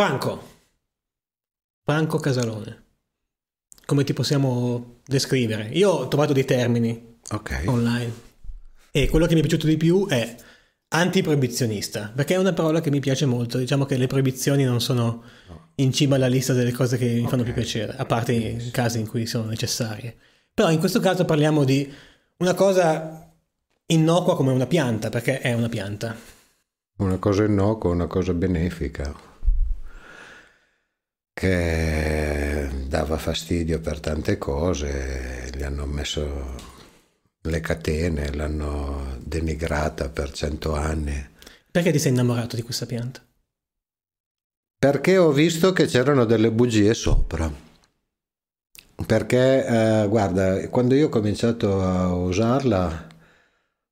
Franco. Franco Casalone. Come ti possiamo descrivere? Io ho trovato dei termini okay. online e quello che mi è piaciuto di più è antiproibizionista, perché è una parola che mi piace molto. Diciamo che le proibizioni non sono in cima alla lista delle cose che mi fanno okay. più piacere, a parte i casi in cui sono necessarie. Però in questo caso parliamo di una cosa innocua come una pianta, perché è una pianta. Una cosa innocua, una cosa benefica che dava fastidio per tante cose, gli hanno messo le catene, l'hanno denigrata per cento anni. Perché ti sei innamorato di questa pianta? Perché ho visto che c'erano delle bugie sopra. Perché, eh, guarda, quando io ho cominciato a usarla,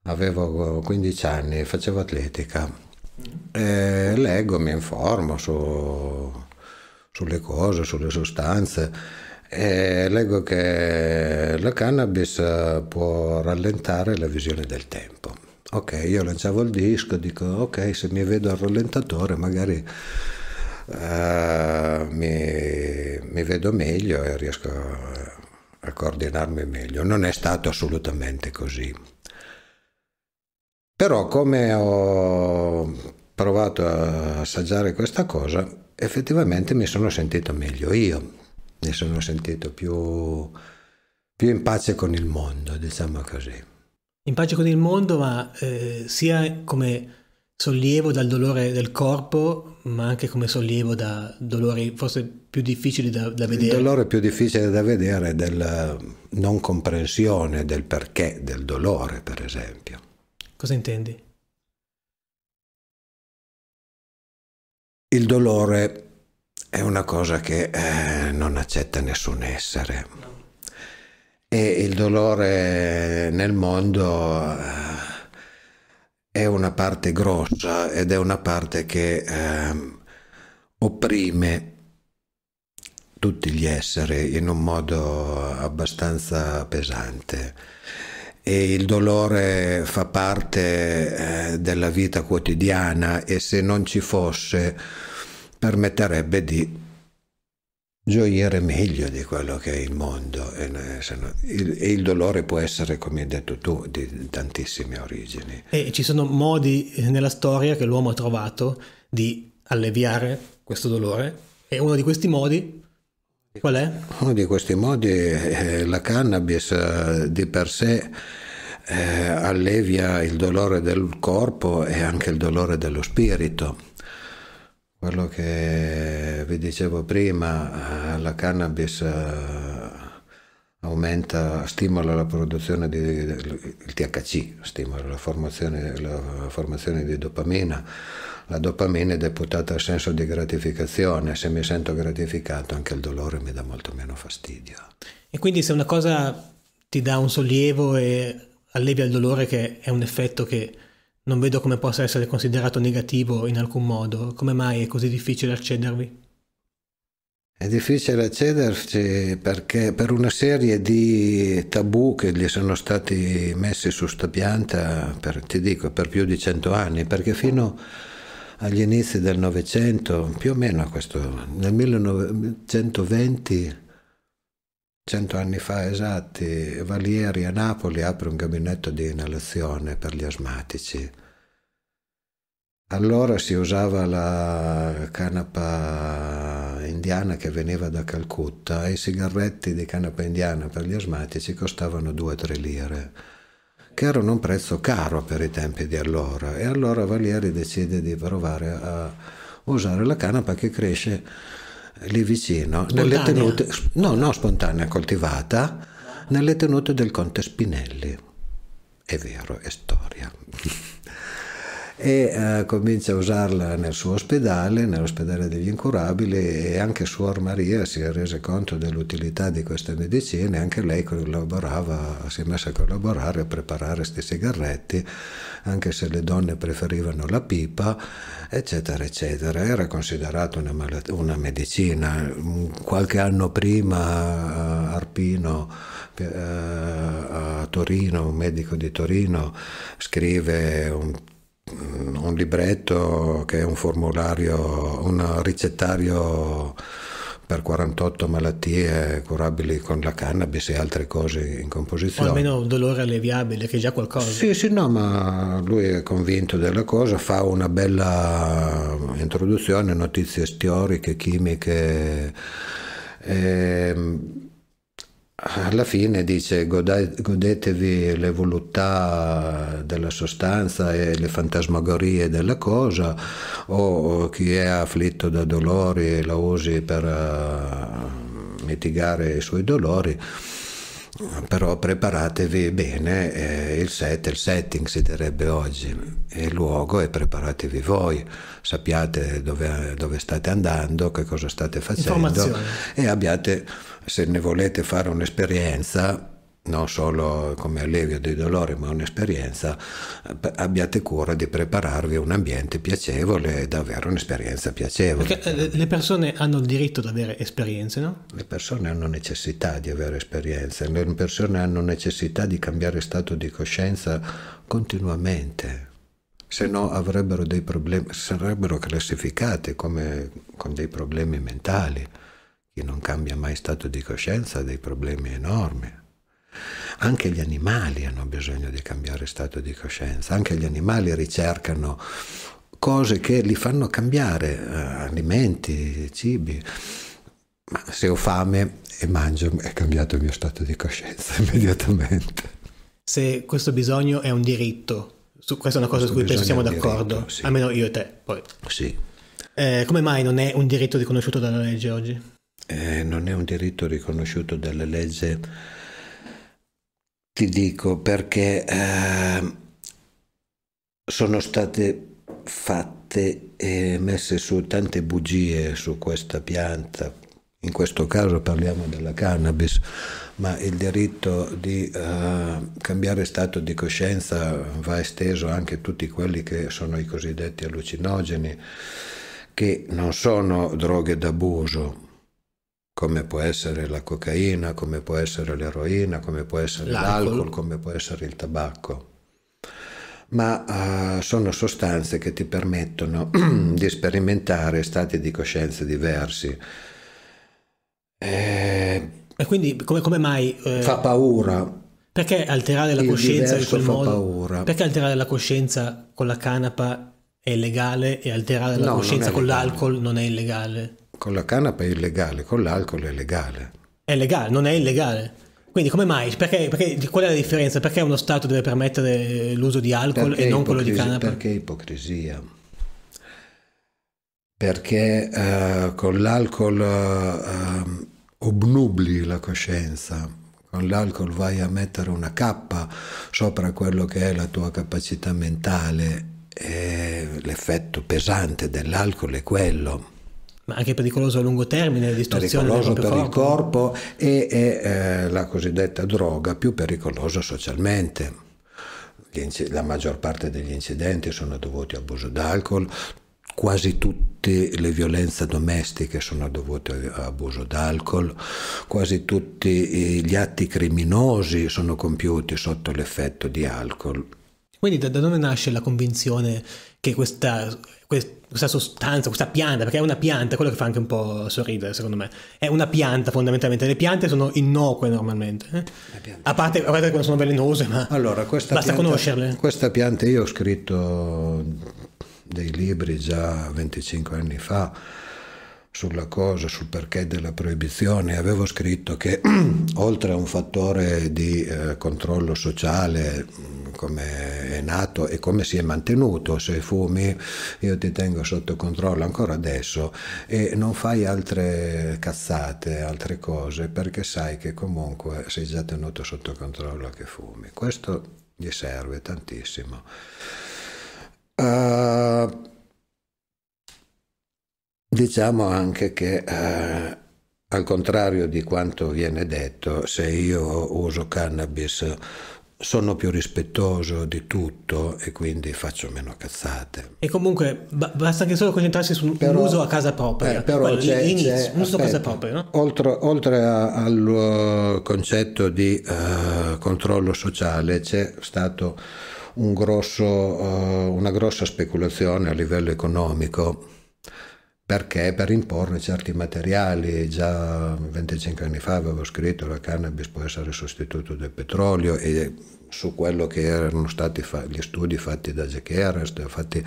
avevo 15 anni, facevo atletica. Mm. E leggo, mi informo su sulle cose, sulle sostanze. E leggo che la cannabis eh, può rallentare la visione del tempo. Ok, io lanciavo il disco, dico ok, se mi vedo al rallentatore magari uh, mi, mi, vedo meglio e riesco a coordinarmi meglio. Non è stato assolutamente così. Però come ho provato a assaggiare questa cosa, effettivamente mi sono sentito meglio io, mi sono sentito più, più in pace con il mondo, diciamo così. In pace con il mondo, ma eh, sia come sollievo dal dolore del corpo, ma anche come sollievo da dolori forse più difficili da, da vedere. Il dolore più difficile da vedere è della non comprensione del perché del dolore, per esempio. Cosa intendi? Il dolore è una cosa che eh, non accetta nessun essere. E il dolore nel mondo eh, è una parte grossa ed è una parte che eh, opprime tutti gli esseri in un modo abbastanza pesante e il dolore fa parte eh, della vita quotidiana e se non ci fosse permetterebbe di gioire meglio di quello che è il mondo e il, e il dolore può essere come hai detto tu di tantissime origini e ci sono modi nella storia che l'uomo ha trovato di alleviare questo dolore e uno di questi modi Qual è? Uno di questi modi è eh, la cannabis eh, di per sé eh, allevia il dolore del corpo e anche il dolore dello spirito. Quello che vi dicevo prima, eh, la cannabis aumenta, stimola la produzione di il THC, stimola la formazione, la formazione di dopamina, la dopamina è deputata al senso di gratificazione, se mi sento gratificato anche il dolore mi dà molto meno fastidio. E quindi se una cosa ti dà un sollievo e allevia il dolore, che è un effetto che non vedo come possa essere considerato negativo in alcun modo, come mai è così difficile accedervi? È difficile accederci perché per una serie di tabù che gli sono stati messi su sta pianta, per, ti dico, per più di cento anni, perché fino a agli inizi del Novecento, più o meno a questo, nel 1920, cento anni fa esatti, Valieri a Napoli apre un gabinetto di inalazione per gli asmatici. Allora si usava la canapa indiana che veniva da Calcutta e i sigaretti di canapa indiana per gli asmatici costavano 2-3 lire che erano un prezzo caro per i tempi di allora e allora Valieri decide di provare a usare la canapa che cresce lì vicino, spontanea. nelle tenute, no, no spontanea, coltivata, nelle tenute del conte Spinelli. È vero, è storia. e eh, comincia a usarla nel suo ospedale, nell'ospedale degli incurabili e anche Suor Maria si è resa conto dell'utilità di queste medicine, anche lei collaborava, si è messa a collaborare a preparare questi sigaretti, anche se le donne preferivano la pipa, eccetera, eccetera. Era considerata una, malat- una medicina. Mm, qualche anno prima eh, Arpino eh, a Torino, un medico di Torino, scrive un Mm, un libretto che è un formulario, un ricettario per 48 malattie curabili con la cannabis e altre cose in composizione. O almeno un dolore alleviabile, che è già qualcosa. Sì, sì, no, ma lui è convinto della cosa, fa una bella introduzione, notizie storiche, chimiche. E ehm, alla fine dice godetevi le voluttà della sostanza e le fantasmagorie della cosa o chi è afflitto da dolori la usi per eh, mitigare i suoi dolori però preparatevi bene eh, il set, il setting si direbbe oggi, il luogo e preparatevi voi, sappiate dove, dove state andando, che cosa state facendo e abbiate se ne volete fare un'esperienza, non solo come allevio dei dolori, ma un'esperienza, abbiate cura di prepararvi un ambiente piacevole ed avere un'esperienza piacevole. Perché eh, le persone hanno il diritto di avere esperienze, no? Le persone hanno necessità di avere esperienze, le persone hanno necessità di cambiare stato di coscienza continuamente. Se no avrebbero dei problemi, sarebbero classificate come con dei problemi mentali che non cambia mai stato di coscienza ha dei problemi enormi. Anche gli animali hanno bisogno di cambiare stato di coscienza, anche gli animali ricercano cose che li fanno cambiare, eh, alimenti, cibi. Ma se ho fame e mangio è cambiato il mio stato di coscienza immediatamente. Se questo bisogno è un diritto, su questa è una cosa questo su cui penso siamo d'accordo, diritto, sì. almeno io e te. Poi. Sì. Eh, come mai non è un diritto riconosciuto dalla legge oggi? eh, non è un diritto riconosciuto dalle leggi, ti dico perché eh, sono state fatte e messe su tante bugie su questa pianta. In questo caso parliamo della cannabis, ma il diritto di uh, cambiare stato di coscienza va esteso anche a tutti quelli che sono i cosiddetti allucinogeni, che non sono droghe d'abuso, come può essere la cocaina, come può essere l'eroina, come può essere l'alcol, come può essere il tabacco. Ma uh, sono sostanze che ti permettono di sperimentare stati di coscienza diversi. E, eh, e quindi come, come mai... Eh, fa paura. Perché alterare la il coscienza in quel modo? Paura. Perché alterare la coscienza con la canapa è illegale e alterare la no, coscienza con l'alcol non è illegale? Con la canapa è illegale, con l'alcol è legale. È legale, non è illegale. Quindi come mai? Perché, perché, qual è la differenza? Perché uno Stato deve permettere l'uso di alcol perché e non quello di canapa? Perché ipocrisia? Perché uh, con l'alcol uh, obnubli la coscienza, con l'alcol vai a mettere una cappa sopra quello che è la tua capacità mentale e l'effetto pesante dell'alcol è quello ma anche pericoloso a lungo termine, distruzione pericoloso per corpo. il corpo e, è, eh, la cosiddetta droga più pericolosa socialmente. La maggior parte degli incidenti sono dovuti a abuso d'alcol, quasi tutte le violenze domestiche sono dovute a abuso d'alcol, quasi tutti gli atti criminosi sono compiuti sotto l'effetto di alcol. Quindi da dove nasce la convinzione che questa, questa sostanza, questa pianta, perché è una pianta, quello che fa anche un po' sorridere secondo me, è una pianta fondamentalmente, le piante sono innocue normalmente, eh? a, parte, a parte quando sono velenose, ma allora, basta pianta, conoscerle. Questa pianta io ho scritto dei libri già 25 anni fa, sulla cosa, sul perché della proibizione, avevo scritto che oltre a un fattore di eh, controllo sociale mm, come è nato e come si è mantenuto, se fumi io ti tengo sotto controllo ancora adesso e non fai altre cazzate, altre cose, perché sai che comunque sei già tenuto sotto controllo che fumi. Questo gli serve tantissimo. Uh, Diciamo anche che eh, al contrario di quanto viene detto, se io uso cannabis sono più rispettoso di tutto e quindi faccio meno cazzate. E comunque ba- basta anche solo concentrarsi sull'uso a casa propria. Eh, però Quello, c'è, l'inizio, c'è, aspetta, a casa propria. No? Oltre, oltre a, al uh, concetto di uh, controllo sociale c'è stato un grosso, uh, una grossa speculazione a livello economico perché per imporre certi materiali, già 25 anni fa avevo scritto che la cannabis può essere sostituto del petrolio e su quello che erano stati gli studi fatti da Jack Erest, fatti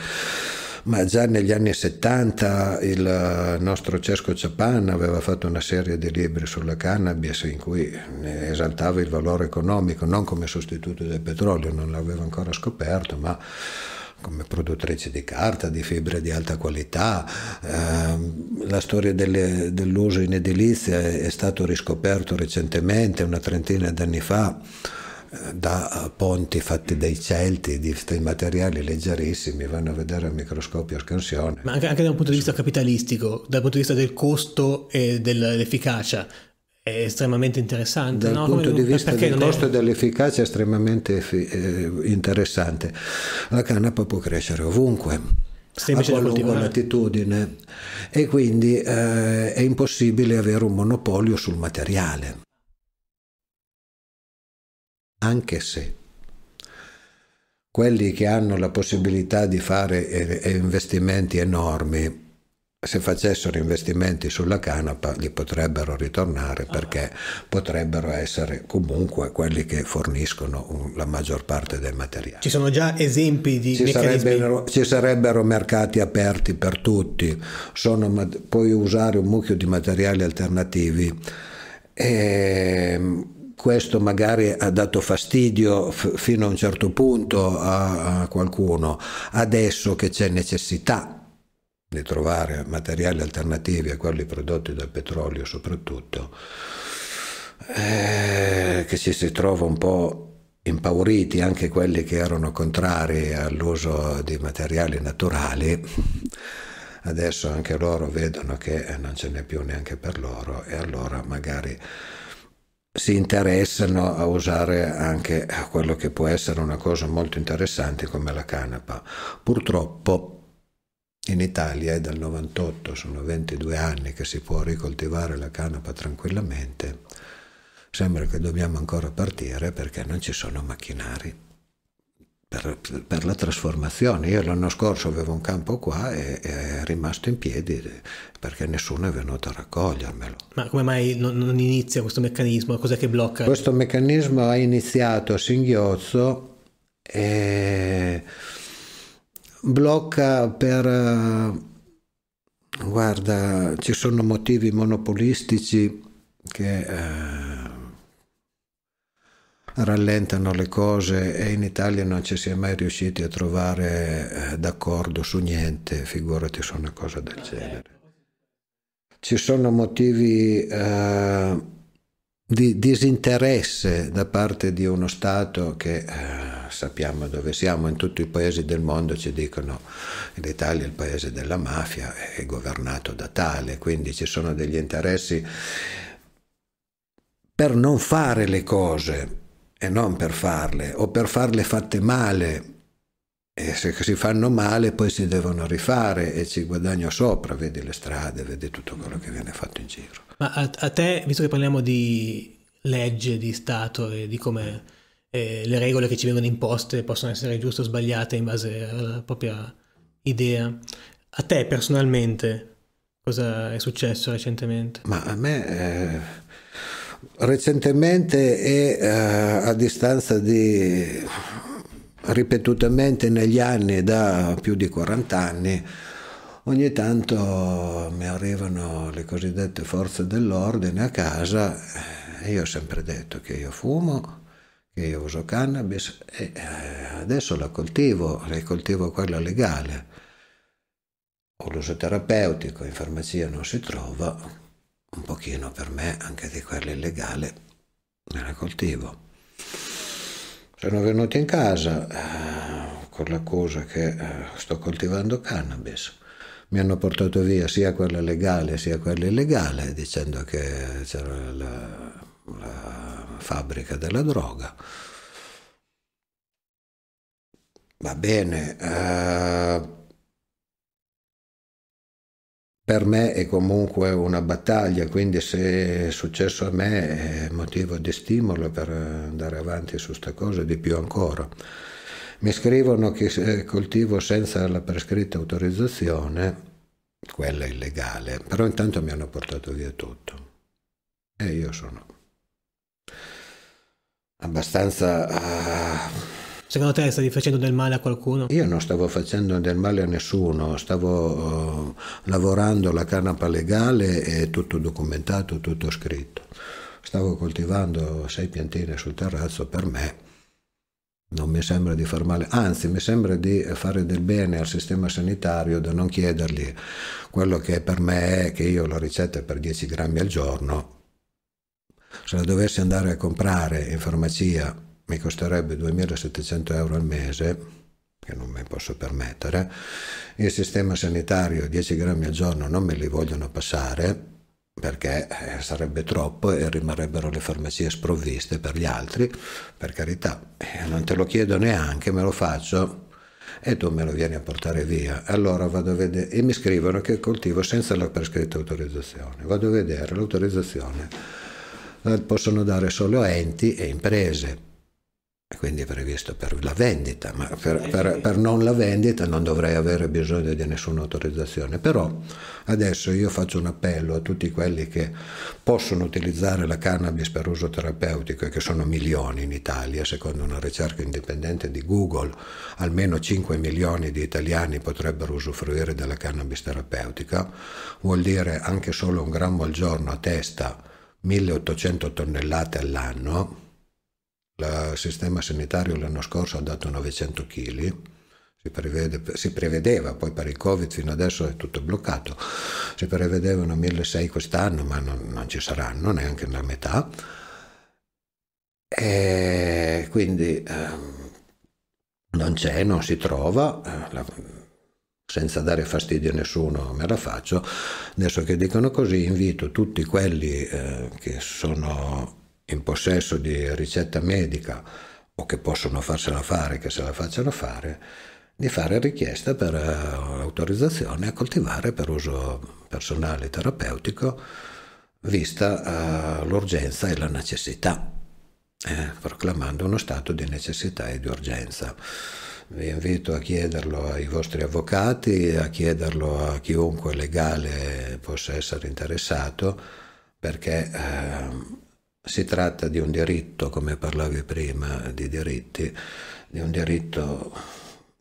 ma già negli anni 70 il nostro Cesco Ciapan aveva fatto una serie di libri sulla cannabis in cui esaltava il valore economico, non come sostituto del petrolio, non l'aveva ancora scoperto, ma come produttrice di carta, di fibre di alta qualità. Eh, la storia delle, dell'uso in edilizia è stato riscoperto recentemente, una trentina d'anni fa eh, da eh, ponti fatti dai Celti, di questi materiali leggerissimi, vanno a vedere al microscopio a scansione. Ma anche, anche da un punto di vista capitalistico, dal punto di vista del costo e dell'efficacia, è estremamente interessante. Dal no? punto Come, di vista del costo è... dell'efficacia è estremamente effi- eh, interessante. La canapa può crescere ovunque. Semplice a qualunque latitudine e quindi eh, è impossibile avere un monopolio sul materiale. Anche se quelli che hanno la possibilità di fare eh, investimenti enormi se facessero investimenti sulla canapa li potrebbero ritornare ah. perché potrebbero essere comunque quelli che forniscono la maggior parte del materiale. Ci sono già esempi di ci Sarebbero, ci sarebbero mercati aperti per tutti, sono, puoi usare un mucchio di materiali alternativi. E, ehm, questo magari ha dato fastidio fino a un certo punto a, a qualcuno, adesso che c'è necessità di trovare materiali alternativi a quelli prodotti dal petrolio soprattutto, eh, che ci si trova un po' impauriti anche quelli che erano contrari all'uso di materiali naturali. Adesso anche loro vedono che eh, non ce n'è più neanche per loro e allora magari si interessano a usare anche quello che può essere una cosa molto interessante come la canapa. Purtroppo in Italia è dal 98, sono 22 anni che si può ricoltivare la canapa tranquillamente. Sembra che dobbiamo ancora partire perché non ci sono macchinari per, per, la trasformazione. Io l'anno scorso avevo un campo qua e, e, è rimasto in piedi perché nessuno è venuto a raccogliermelo. Ma come mai non, non inizia questo meccanismo? Cos'è che blocca? Questo meccanismo ha iniziato a singhiozzo e blocca per... Eh, guarda, ci sono motivi monopolistici che eh, rallentano le cose e in Italia non ci si è mai riusciti a trovare eh, d'accordo su niente, figurati su una cosa del genere. Ci sono motivi... Eh, di disinteresse da parte di uno Stato che eh, sappiamo dove siamo, in tutti i paesi del mondo ci dicono che l'Italia è il paese della mafia, è governato da tale, quindi ci sono degli interessi per non fare le cose e non per farle o per farle fatte male e se si fanno male poi si devono rifare e ci guadagno sopra, vedi le strade, vedi tutto quello che viene fatto in giro. Ma a, a te, visto che parliamo di legge, di Stato e di come eh, le regole che ci vengono imposte possono essere giuste o sbagliate in base alla propria idea, a te personalmente cosa è successo recentemente? Ma a me... Eh, recentemente e eh, a distanza di ripetutamente negli anni, da più di 40 anni, ogni tanto mi arrivano le cosiddette forze dell'ordine a casa e io ho sempre detto che io fumo, che io uso cannabis e eh, adesso la coltivo, la coltivo quella legale. O l'uso terapeutico, in farmacia non si trova, un pochino per me anche di quella illegale me la coltivo. Sono venuti in casa eh, con l'accusa che eh, sto coltivando cannabis. Mi hanno portato via sia quella legale sia quella illegale dicendo che c'era la, la fabbrica della droga. Va bene. Uh, per me è comunque una battaglia, quindi se è successo a me è motivo di stimolo per andare avanti su questa cosa di più ancora. Mi scrivono che coltivo senza la prescritta autorizzazione, quella illegale, però intanto mi hanno portato via tutto. E io sono abbastanza... Uh Secondo te stavi facendo del male a qualcuno? Io non stavo facendo del male a nessuno, stavo eh, lavorando la canapa legale e tutto documentato, tutto scritto. Stavo coltivando sei piantine sul terrazzo per me. Non mi sembra di far male, anzi mi sembra di fare del bene al sistema sanitario da non chiedergli quello che per me è che io la ricetta per 10 grammi al giorno. Se la dovessi andare a comprare in farmacia mi costerebbe 2.700 euro al mese, che non mi posso permettere, il sistema sanitario 10 grammi al giorno non me li vogliono passare perché eh, sarebbe troppo e rimarrebbero le farmacie sprovviste per gli altri, per carità, eh, non te lo chiedo neanche, me lo faccio e tu me lo vieni a portare via. Allora vado a vedere e mi scrivono che coltivo senza la prescritta autorizzazione. Vado a vedere l'autorizzazione. La eh, possono dare solo enti e imprese quindi è previsto per la vendita, ma per, per, per, non la vendita non dovrei avere bisogno di nessuna autorizzazione. Però adesso io faccio un appello a tutti quelli che possono utilizzare la cannabis per uso terapeutico, e che sono milioni in Italia, secondo una ricerca indipendente di Google, almeno 5 milioni di italiani potrebbero usufruire della cannabis terapeutica, vuol dire anche solo un grammo al giorno a testa, 1800 tonnellate all'anno il sistema sanitario l'anno scorso ha dato 900 kg, si, prevede, si, prevedeva, poi per il Covid fino adesso è tutto bloccato, si prevedevano 1.600 quest'anno, ma non, non, ci saranno neanche la metà. E quindi ehm, non c'è, non si trova, eh, la, senza dare fastidio a nessuno me la faccio. Adesso che dicono così invito tutti quelli eh, che sono in possesso di ricetta medica o che possono farsela fare, che se la facciano fare, di fare richiesta per eh, autorizzazione a coltivare per uso personale terapeutico, vista eh, l'urgenza e la necessità, eh, proclamando uno stato di necessità e di urgenza vi invito a chiederlo ai vostri avvocati, a chiederlo a chiunque legale possa essere interessato, perché eh, si tratta di un diritto, come parlavi prima di diritti, di un diritto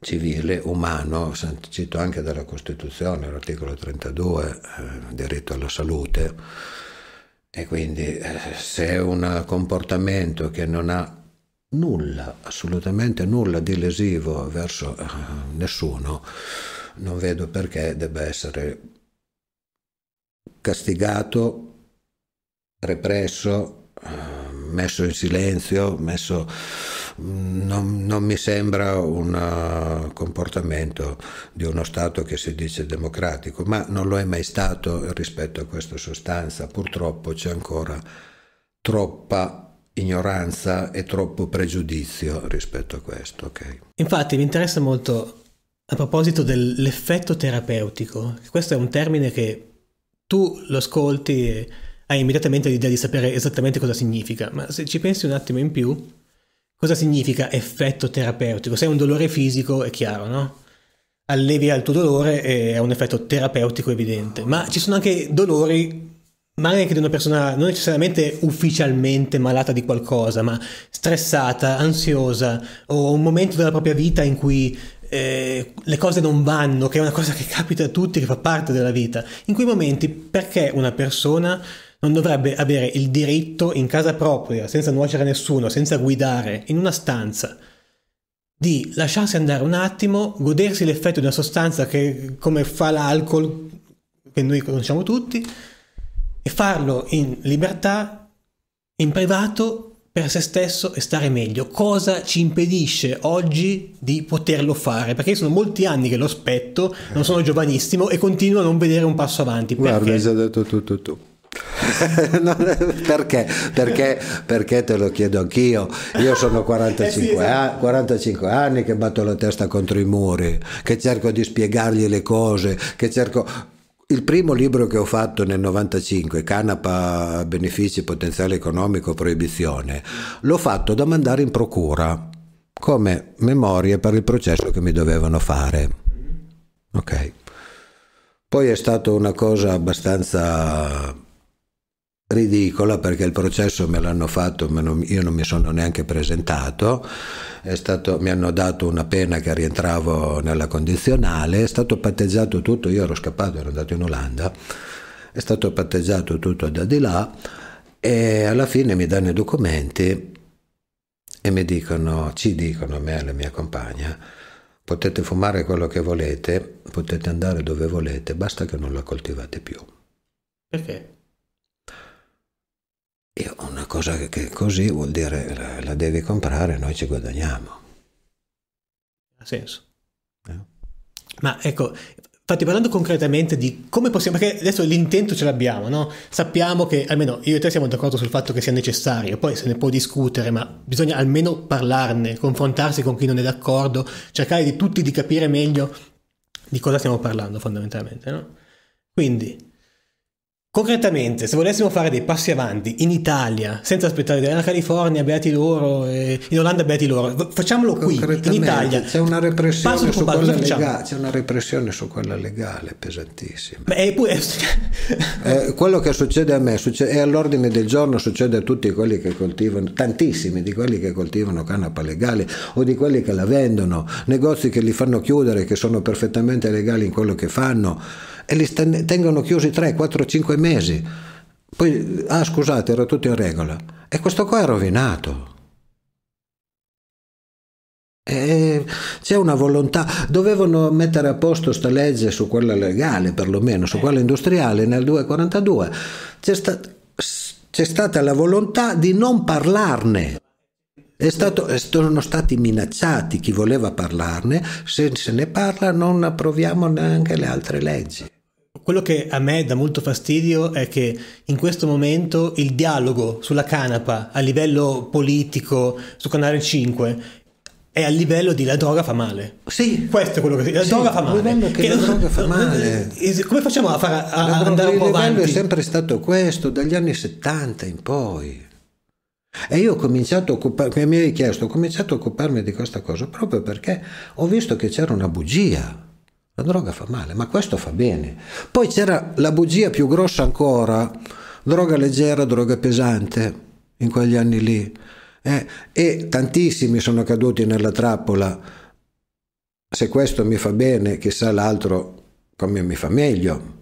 civile, umano, sancito anche dalla Costituzione, l'articolo 32, eh, diritto alla salute. E quindi eh, se è un comportamento che non ha nulla, assolutamente nulla di lesivo verso eh, nessuno, non vedo perché debba essere castigato, represso messo in silenzio, messo, non, non, mi sembra un eh, comportamento di uno Stato che si dice democratico, ma non lo è mai stato rispetto a questa sostanza. Purtroppo c'è ancora troppa ignoranza e troppo pregiudizio rispetto a questo. Okay? Infatti mi interessa molto a proposito dell'effetto terapeutico, questo è un termine che tu lo ascolti e hai immediatamente l'idea di sapere esattamente cosa significa, ma se ci pensi un attimo in più, cosa significa effetto terapeutico? Se è un dolore fisico è chiaro, no? Allevia il tuo dolore e ha un effetto terapeutico evidente, ma ci sono anche dolori magari anche di una persona non necessariamente ufficialmente malata di qualcosa, ma stressata, ansiosa o un momento della propria vita in cui eh, le cose non vanno, che è una cosa che capita a tutti, che fa parte della vita. In quei momenti perché una persona non dovrebbe avere il diritto in casa propria, senza nuocere a nessuno, senza guidare, in una stanza, di lasciarsi andare un attimo, godersi l'effetto di una sostanza che come fa l'alcol, che noi conosciamo tutti, e farlo in libertà, in privato, per se stesso e stare meglio. Cosa ci impedisce oggi di poterlo fare? Perché sono molti anni che lo aspetto, non sono giovanissimo e continuo a non vedere un passo avanti. Guarda, hai già detto tutto tu. tu, tu. perché? perché? Perché te lo chiedo anch'io. Io sono 45, eh sì, esatto. a, 45, anni che batto la testa contro i muri, che cerco di spiegargli le cose, che cerco... Il primo libro che ho fatto nel 95, Canapa, benefici, potenziale economico, proibizione, l'ho fatto da mandare in procura come memorie per il processo che mi dovevano fare. Ok. Poi è stata una cosa abbastanza ridicola perché il processo me l'hanno fatto, ma io non mi sono neanche presentato, stato, mi hanno dato una pena che rientravo nella condizionale, è stato patteggiato tutto, io ero scappato, ero andato in Olanda, è stato patteggiato tutto da di là e alla fine mi danno i documenti e mi dicono, ci dicono a me e alla mia compagna, potete fumare quello che volete, potete andare dove volete, basta che non la coltivate più. Perché? E una cosa che così vuol dire la, la devi comprare, noi ci guadagniamo. Ha senso. Eh? Ma ecco, Infatti, parlando concretamente di come possiamo, perché adesso l'intento ce l'abbiamo, no? Sappiamo che almeno io e te siamo d'accordo sul fatto che sia necessario, poi se ne può discutere, ma bisogna almeno parlarne, confrontarsi con chi non è d'accordo, cercare di tutti di capire meglio di cosa stiamo parlando fondamentalmente, no? Quindi, Concretamente, se volessimo fare dei passi avanti in Italia, senza aspettare la California, beati loro, eh, in Olanda, beati loro, facciamolo qui, in Italia. C'è una repressione, passo su, passo, quella, legale, c'è una repressione su quella legale pesantissima. Beh, pure... eh, quello che succede a me succede, è all'ordine del giorno, succede a tutti quelli che coltivano, tantissimi di quelli che coltivano canapa legale o di quelli che la vendono, negozi che li fanno chiudere, che sono perfettamente legali in quello che fanno e li tengono chiusi 3, 4, 5 mesi. Poi, ah scusate, era tutto in regola. E questo qua è rovinato. E c'è una volontà, dovevano mettere a posto sta legge su quella legale perlomeno, su quella industriale nel 242. C'è, sta, c'è stata la volontà di non parlarne. Stato, eh, sono stati minacciati chi voleva parlarne, se se ne parla non approviamo neanche le altre leggi. Quello che a me dà molto fastidio è che in questo momento il dialogo sulla canapa a livello politico su Canale 5 è a livello di la droga fa male. Sì. Questo è quello che si La sì, droga fa male. Che che la droga fa male. Come facciamo a, far, a, a andare un po' avanti? Il livello è sempre stato questo, dagli anni 70 in poi. E io ho cominciato a occuparmi, mi hai chiesto, ho cominciato a occuparmi di questa cosa proprio perché ho visto che c'era una bugia. La droga fa male, ma questo fa bene. Poi c'era la bugia più grossa ancora, droga leggera, droga pesante, in quegli anni lì. Eh, e tantissimi sono caduti nella trappola. Se questo mi fa bene, chissà l'altro come mi fa meglio.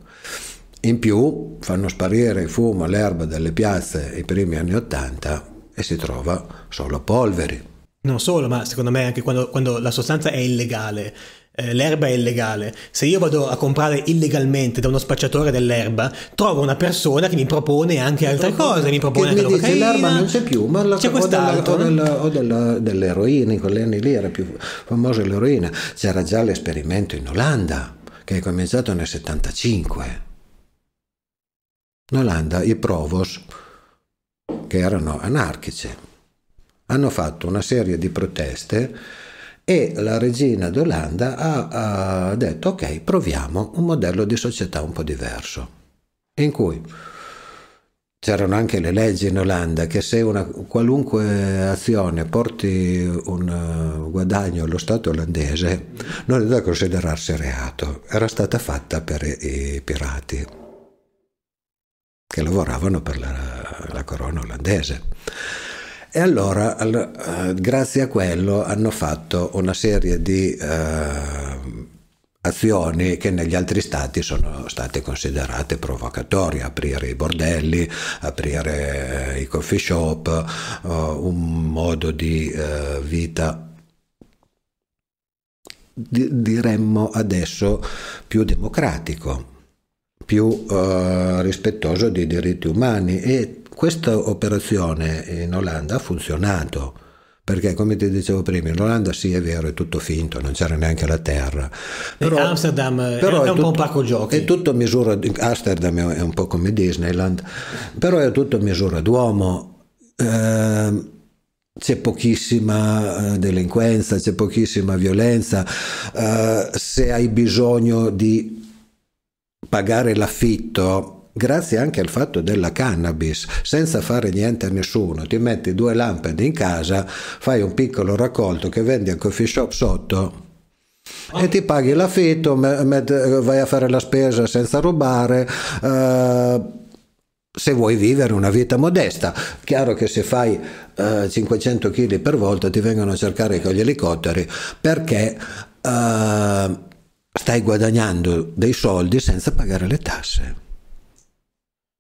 In più fanno sparire il fumo, l'erba dalle piazze i primi anni Ottanta e si trova solo polveri. Non solo, ma secondo me anche quando, quando la sostanza è illegale, eh, l'erba è illegale. Se io vado a comprare illegalmente da uno spacciatore dell'erba, trovo una persona che mi propone anche altre cose. Mi propone che anche mi dice, l'erba non c'è più, ma la c'è quest'altro. O, della, o, della, o della, dell'eroina, in quegli anni lì era più famosa l'eroina. C'era già l'esperimento in Olanda, che è cominciato nel 75. In Olanda i provos, che erano anarchici, hanno fatto una serie di proteste e la regina d'Olanda ha, ha detto ok proviamo un modello di società un po' diverso in cui c'erano anche le leggi in Olanda che se una qualunque azione porti un eh, guadagno allo Stato olandese non è da considerarsi reato, era stata fatta per i pirati che lavoravano per la, la corona olandese. E allora, all- uh, grazie a quello, hanno fatto una serie di uh, azioni che negli altri stati sono state considerate provocatorie, aprire i bordelli, aprire eh, i coffee shop, uh, un modo di vita diremmo adesso più democratico, più rispettoso dei diritti umani e questa operazione in Olanda ha funzionato perché come ti dicevo prima in Olanda sì è vero è tutto finto non c'era neanche la terra però, Amsterdam però è, un tutto, po' un pacco giochi è tutto misura Amsterdam è un po' come Disneyland però è tutto misura d'uomo eh, c'è pochissima eh, delinquenza, c'è pochissima violenza, eh, se hai bisogno di pagare l'affitto grazie anche al fatto della cannabis, senza fare niente a nessuno, ti metti due lampade in casa, fai un piccolo raccolto che vendi al coffee shop sotto e ti paghi l'affitto, vai a fare la spesa senza rubare. Eh, se vuoi vivere una vita modesta, chiaro che se fai eh, 500 kg per volta ti vengono a cercare con gli elicotteri perché eh, stai guadagnando dei soldi senza pagare le tasse.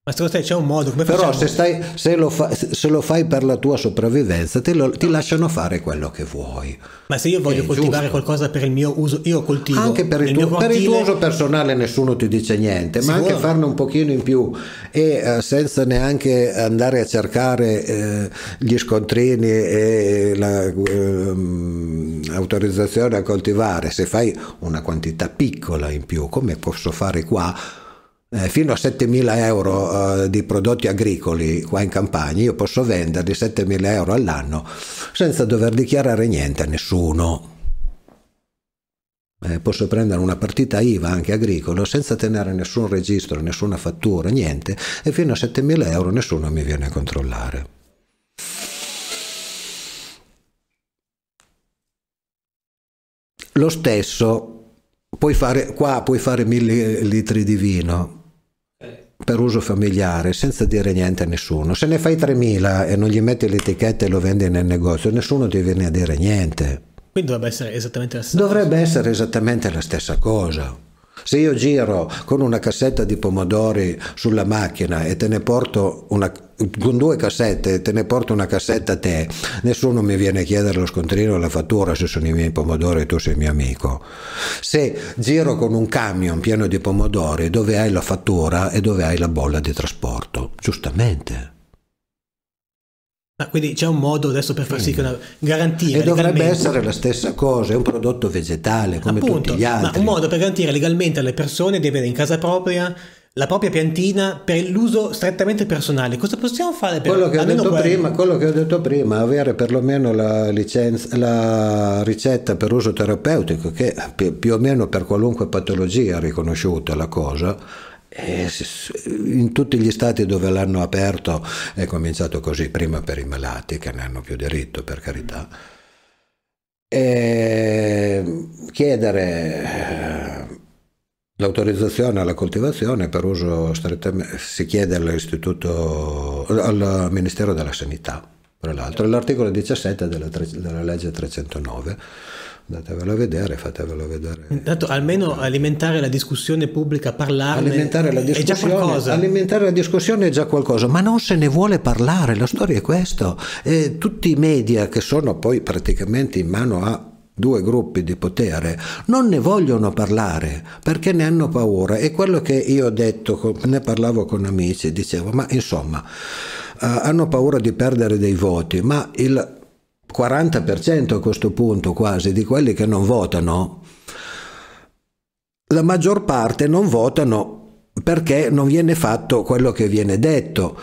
Ma secondo te c'è un modo? Come Però se, stai, se, lo fa, se, lo fai per la tua sopravvivenza ti, lo, ti, lasciano fare quello che vuoi. Ma se io voglio È coltivare giusto. qualcosa per il mio uso, io coltivo. Anche per il, tuo, per il, tuo, uso personale nessuno ti dice niente, ma anche farne un pochino in più e uh, senza neanche andare a cercare uh, gli scontrini e l'autorizzazione eh, la, uh, a coltivare, se fai una quantità piccola in più, come posso fare qua? eh, fino a 7.000 euro eh, di prodotti agricoli qua in campagna, io posso venderli 7.000 euro all'anno senza dover dichiarare niente a nessuno. Eh, posso prendere una partita IVA anche agricola senza tenere nessun registro, nessuna fattura, niente, e fino a 7.000 euro nessuno mi viene a controllare. Lo stesso Puoi fare, qua puoi fare mille litri di vino per uso familiare senza dire niente a nessuno. Se ne fai 3.000 e non gli metti l'etichetta e lo vendi nel negozio, nessuno ti viene a dire niente. Quindi dovrebbe essere esattamente la stessa dovrebbe cosa. essere esattamente la stessa cosa. Se io giro con una cassetta di pomodori sulla macchina e te ne porto una, con due cassette te ne porto una cassetta a te nessuno mi viene a chiedere lo scontrino la fattura se sono i miei pomodori e tu sei mio amico se giro con un camion pieno di pomodori dove hai la fattura e dove hai la bolla di trasporto giustamente Ah, quindi c'è un modo adesso per far sì che una garantia. E dovrebbe essere la stessa cosa, è un prodotto vegetale come Appunto, tutti gli altri. Ma un modo per garantire legalmente alle persone di avere in casa propria la propria piantina per l'uso strettamente personale. Cosa possiamo fare per quello che, ho detto, prima, quello che ho detto prima, avere perlomeno la, licenza, la ricetta per uso terapeutico, che più o meno per qualunque patologia è riconosciuta la cosa, in tutti gli stati dove l'hanno aperto è cominciato così, prima per i malati che ne hanno più diritto per carità. E chiedere L'autorizzazione alla coltivazione per uso strettamente si chiede all'Istituto, al Ministero della Sanità, tra l'altro, è l'articolo 17 della, della legge 309 andatevelo a vedere, fatevelo vedere. Intanto almeno alimentare la discussione pubblica, parlarne alimentare è già qualcosa. Alimentare la discussione è già qualcosa, ma non se ne vuole parlare, la storia è questa. tutti i media che sono poi praticamente in mano a due gruppi di potere non ne vogliono parlare perché ne hanno paura e quello che io ho detto ne parlavo con amici dicevo ma insomma eh, hanno paura di perdere dei voti ma il 40% a questo punto quasi di quelli che non votano la maggior parte non votano perché non viene fatto quello che viene detto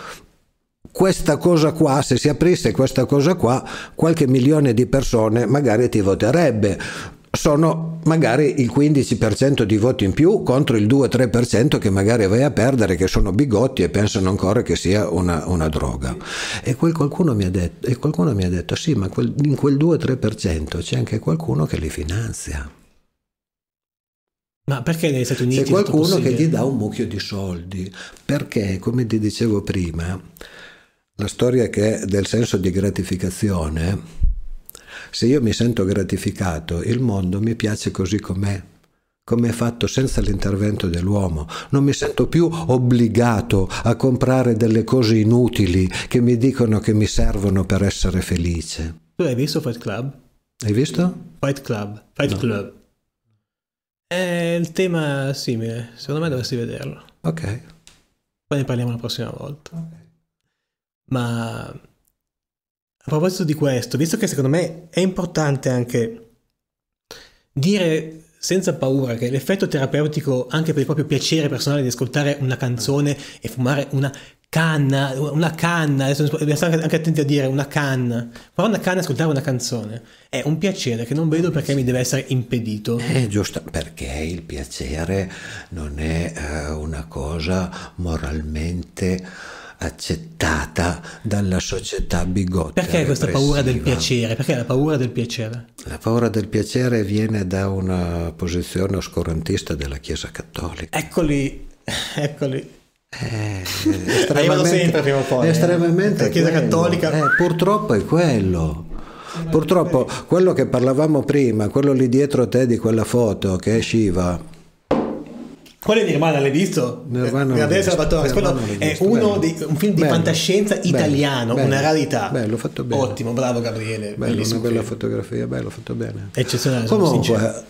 questa cosa qua, se si aprisse questa cosa qua, qualche milione di persone magari ti voterebbe. Sono magari il 15% di voti in più contro il 2-3% che magari vai a perdere, che sono bigotti e pensano ancora che sia una, una droga. E, quel qualcuno mi ha detto, e qualcuno mi ha detto: sì, ma quel, in quel 2-3% c'è anche qualcuno che li finanzia. Ma perché negli Stati Uniti? C'è qualcuno che gli dà un mucchio di soldi, perché come ti dicevo prima la storia che è del senso di gratificazione, se io mi sento gratificato, il mondo mi piace così com'è, come è fatto senza l'intervento dell'uomo. Non mi sento più obbligato a comprare delle cose inutili che mi dicono che mi servono per essere felice. Tu hai visto Fight Club? Hai visto? Fight Club. Fight no. Club. È il tema simile, secondo me dovresti vederlo. Ok. Poi ne parliamo la prossima volta. Okay. Ma a proposito di questo, visto che secondo me è importante anche dire senza paura che l'effetto terapeutico anche per il proprio piacere personale di ascoltare una canzone e fumare una canna, una canna, adesso dobbiamo stare anche attenti a dire una canna, fare una canna e ascoltare una canzone è un piacere che non vedo perché mi deve essere impedito. Eh, giusto, perché il piacere non è eh, una cosa moralmente accettata dalla società bigotta. Perché questa paura del piacere? Perché la paura del piacere? La paura del piacere viene da una posizione oscurantista della Chiesa Cattolica. Eccoli, eccoli. Eh, estremamente, sempre prima o poi. Eh. Estremamente. La Chiesa quello. Cattolica. Eh, purtroppo è quello. Purtroppo quello che parlavamo prima, quello lì dietro te di quella foto che è Shiva, quale di Nirvana l'hai visto? Nirvana Gabriele Salvatore, quello è uno di, un film di bello, fantascienza italiano, bello, una rarità. Bello, fatto bene. Ottimo, bravo Gabriele. Bello, una bella film. fotografia, bello, fatto bene. Eccezionale. Comunque,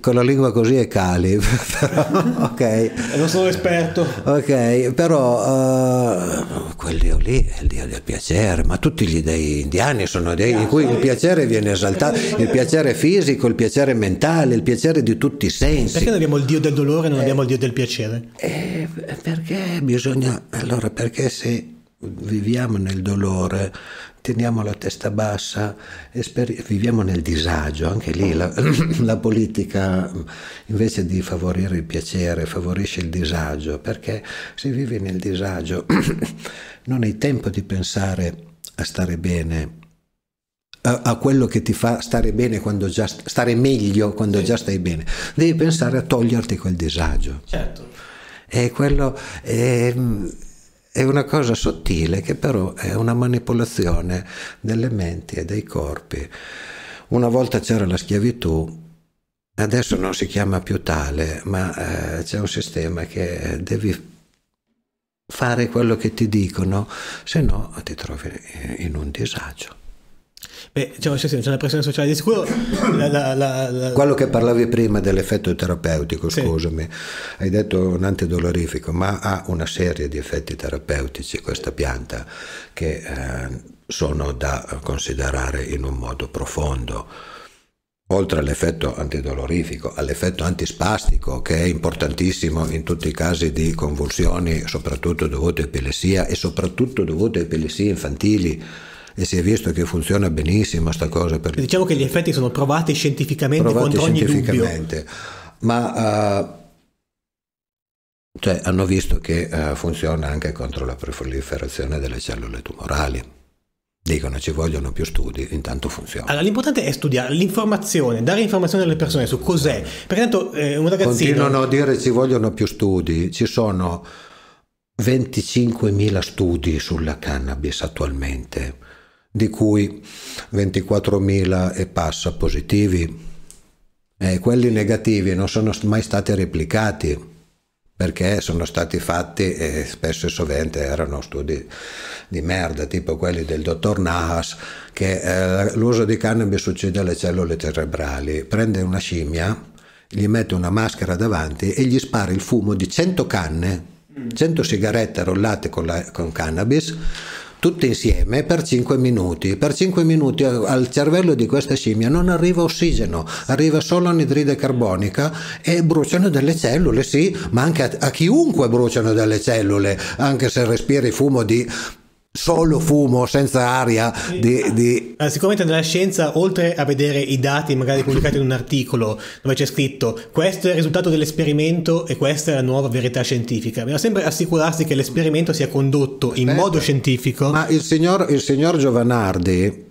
con la lingua così è cali, però, ok. non sono esperto. Ok, però... Uh, eh, quello lì è il dio del piacere, ma tutti gli dei indiani sono dei in cui il piacere viene esaltato, il piacere fisico, il piacere mentale, il piacere di tutti i sensi. Perché non abbiamo il dio del dolore e non eh, abbiamo il dio del piacere? Eh, perché bisogna, allora perché se viviamo nel dolore teniamo la testa bassa, esper- viviamo nel disagio, anche lì la, la, politica invece di favorire il piacere favorisce il disagio, perché se vivi nel disagio non hai tempo di pensare a stare bene, a, a quello che ti fa stare bene quando già, stare meglio quando sì. già stai bene, devi pensare a toglierti quel disagio. Certo. E quello... È, ehm, è una cosa sottile che però è una manipolazione delle menti e dei corpi. Una volta c'era la schiavitù, adesso non si chiama più tale, ma eh, c'è un sistema che devi fare quello che ti dicono, se no ti trovi in un disagio. Beh, c'è, diciamo, c'è una pressione sociale di sicuro. La, la, la, Quello che parlavi prima dell'effetto terapeutico, sì. scusami, hai detto un antidolorifico, ma ha una serie di effetti terapeutici questa pianta che eh, sono da considerare in un modo profondo oltre all'effetto antidolorifico, all'effetto antispastico che è importantissimo in tutti i casi di convulsioni, soprattutto dovute a epilessia e soprattutto dovute a epilessie infantili e si è visto che funziona benissimo questa cosa. Per... Diciamo che gli effetti sono provati scientificamente provati contro scientificamente, ogni dubbio. Ma uh, cioè, hanno visto che uh, funziona anche contro la proliferazione delle cellule tumorali. Dicono ci vogliono più studi, intanto funziona. Allora, l'importante è studiare l'informazione, dare informazione alle persone su cos'è. Per esempio, eh, un ragazzino. Continuano a dire ci vogliono più studi, ci sono 25.000 studi sulla cannabis attualmente di cui 24.000 e passa positivi. Eh, quelli negativi non sono mai stati replicati perché sono stati fatti e spesso e sovente erano studi di merda, tipo quelli del dottor Nahas, che eh, l'uso di cannabis uccide le cellule cerebrali. Prende una scimmia, gli mette una maschera davanti e gli spara il fumo di 100 canne, 100 mm. sigarette rollate con, la, con cannabis tutti insieme per 5 minuti. Per 5 minuti al cervello di questa scimmia non arriva ossigeno, arriva solo anidride carbonica e bruciano delle cellule, sì, ma anche a, a chiunque bruciano delle cellule, anche se respiri fumo di solo fumo, senza aria. Di, di... Sicuramente nella scienza, oltre a vedere i dati magari pubblicati in un articolo dove c'è scritto questo è il risultato dell'esperimento e questa è la nuova verità scientifica, bisogna sempre assicurarsi che l'esperimento sia condotto in Aspetta, modo scientifico. Ma il signor, il signor Giovanardi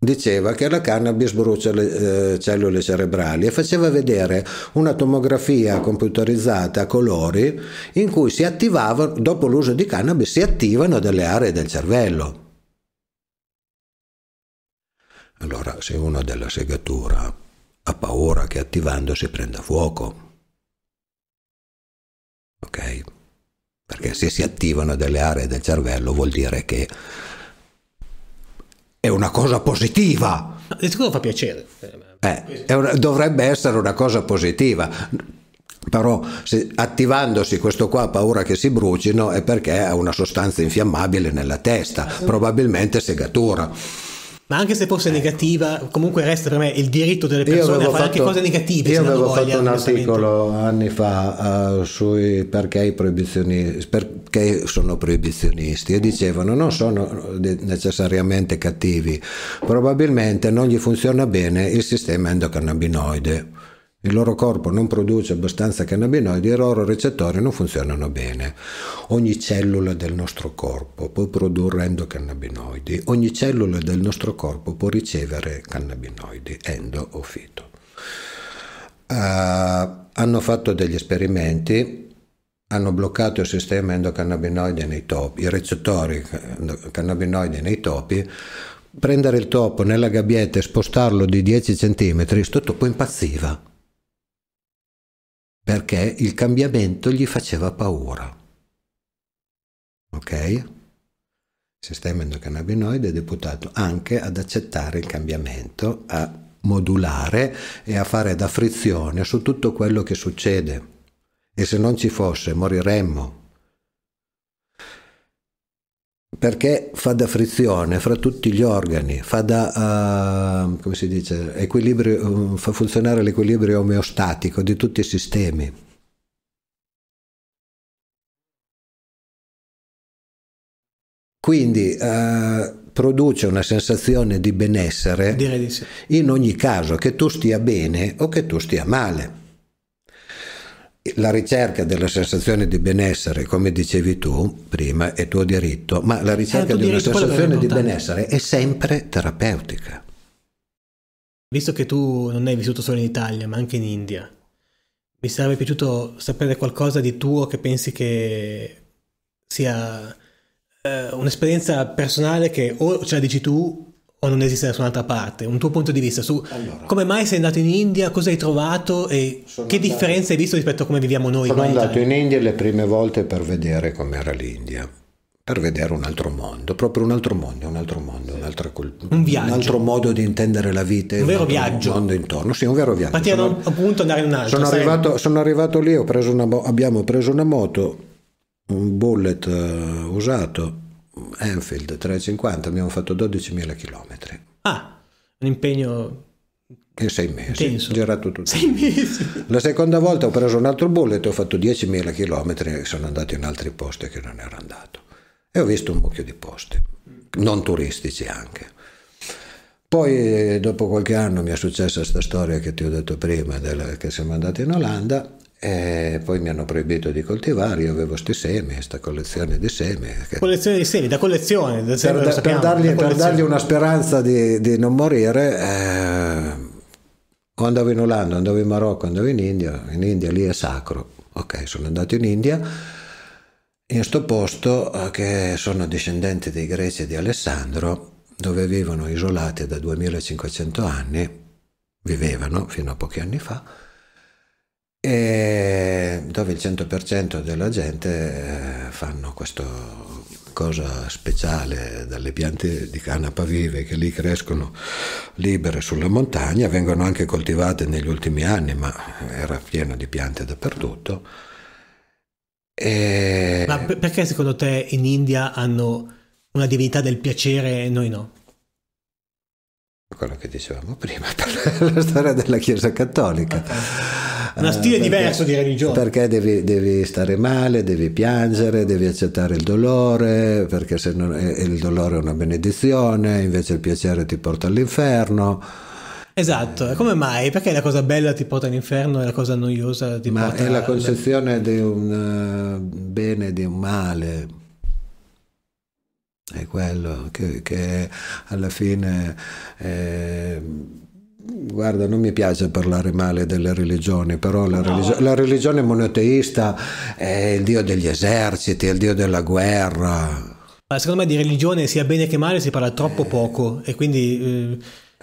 diceva che la cannabis brucia le eh, cellule cerebrali e faceva vedere una tomografia computerizzata a colori in cui si attivavano, dopo l'uso di cannabis, si attivano delle aree del cervello. Allora, se uno della segatura ha paura che attivandosi prenda fuoco, ok? Perché se si attivano delle aree del cervello vuol dire che è una cosa positiva. Di sicuro fa piacere. Eh, una, dovrebbe essere una cosa positiva. Però se, attivandosi questo qua ha paura che si brucino è perché ha una sostanza infiammabile nella testa, probabilmente segatura. Ma anche se fosse negativa, comunque resta per me il diritto delle persone a fare fatto, anche cose negative. Io avevo fatto voglia, un articolo anni fa uh, sui perché i proibizionisti, per, che sono proibizionisti e dicevano non sono necessariamente cattivi, probabilmente non gli funziona bene il sistema endocannabinoide. Il loro corpo non produce abbastanza cannabinoidi e i loro recettori non funzionano bene. Ogni cellula del nostro corpo può produrre endocannabinoidi, ogni cellula del nostro corpo può ricevere cannabinoidi, endo o fito. Uh, hanno fatto degli esperimenti hanno bloccato il sistema endocannabinoide nei topi, i recettori cannabinoidi nei topi, prendere il topo nella gabbietta e spostarlo di 10 cm, questo topo impazziva, perché il cambiamento gli faceva paura. Ok? Il sistema endocannabinoide è deputato anche ad accettare il cambiamento, a modulare e a fare da frizione su tutto quello che succede e se non ci fosse moriremmo. Perché fa da frizione fra tutti gli organi, fa da, uh, come si dice, equilibrio, ehm, fa funzionare l'equilibrio omeostatico di tutti i sistemi. Quindi eh, produce una sensazione di benessere di sì. in ogni caso, che tu stia bene o che tu stia male. La ricerca della sensazione di benessere, come dicevi tu prima, è tuo diritto, ma la ricerca di una sensazione di benessere è sempre terapeutica. Visto che tu non hai vissuto solo in Italia, ma anche in India, mi sarebbe piaciuto sapere qualcosa di tuo che pensi che sia eh, un'esperienza personale che o ce cioè, la dici tu o non esiste da nessun'altra parte? Un tuo punto di vista su allora, come mai sei andato in India, cosa hai trovato e che andato, differenze hai visto rispetto a come viviamo noi? Sono andato in India le prime volte per vedere com'era l'India, per vedere un altro mondo, proprio un altro mondo, un altro mondo, un'altra cultura, un, un, altro modo di intendere la vita, un vero un viaggio. mondo intorno, sì, un vero viaggio. Partire da un punto andare in un altro. Sono, arrivato, sono arrivato, lì, preso una, abbiamo preso una moto, un bullet uh, usato Enfield 350 abbiamo fatto 12.000 km. Ah, un impegno in sei mesi. Intenso. Girato tutto. Sei mesi. La seconda volta ho preso un altro bullet, ho fatto 10.000 km e sono andato in altri posti che non ero andato. E ho visto un mucchio di posti, non turistici anche. Poi eh, dopo qualche anno mi è successa questa storia che ti ho detto prima, della, che siamo andati in Olanda e poi mi hanno proibito di coltivare, io avevo questi semi, questa collezione di semi. Collezione di semi, da collezione. Da semi, per, sappiamo, per, dargli, da per, dargli, una speranza di, di non morire, eh, andavo in Olanda, andavo in Marocco, andavo in India, in India lì è sacro. Ok, sono andato in India, in questo posto eh, che sono discendenti dei greci di Alessandro, dove vivono isolati da 2500 anni, vivevano fino a pochi anni fa, e dove il 100% della gente eh, fanno questa cosa speciale dalle piante di canapa vive che lì crescono libere sulla montagna, vengono anche coltivate negli ultimi anni, ma era pieno di piante dappertutto. E... Ma perché secondo te in India hanno una divinità del piacere e noi no? Quello che dicevamo prima, la storia della Chiesa Cattolica. Okay una eh, stile perché, diverso di religione. Perché devi, devi, stare male, devi piangere, devi accettare il dolore, perché se non, eh, il dolore è una benedizione, invece il piacere ti porta all'inferno. Esatto, come mai? Perché la cosa bella ti porta all'inferno e la cosa noiosa ti Ma porta... Ma è la concezione al... di un eh, bene, e di un male, è quello che, che alla fine eh, Guarda, non mi piace parlare male delle religioni, però la, no. religio- la, religione monoteista è il dio degli eserciti, è il dio della guerra. Ma secondo me di religione, sia bene che male, si parla troppo eh. poco e quindi... Eh...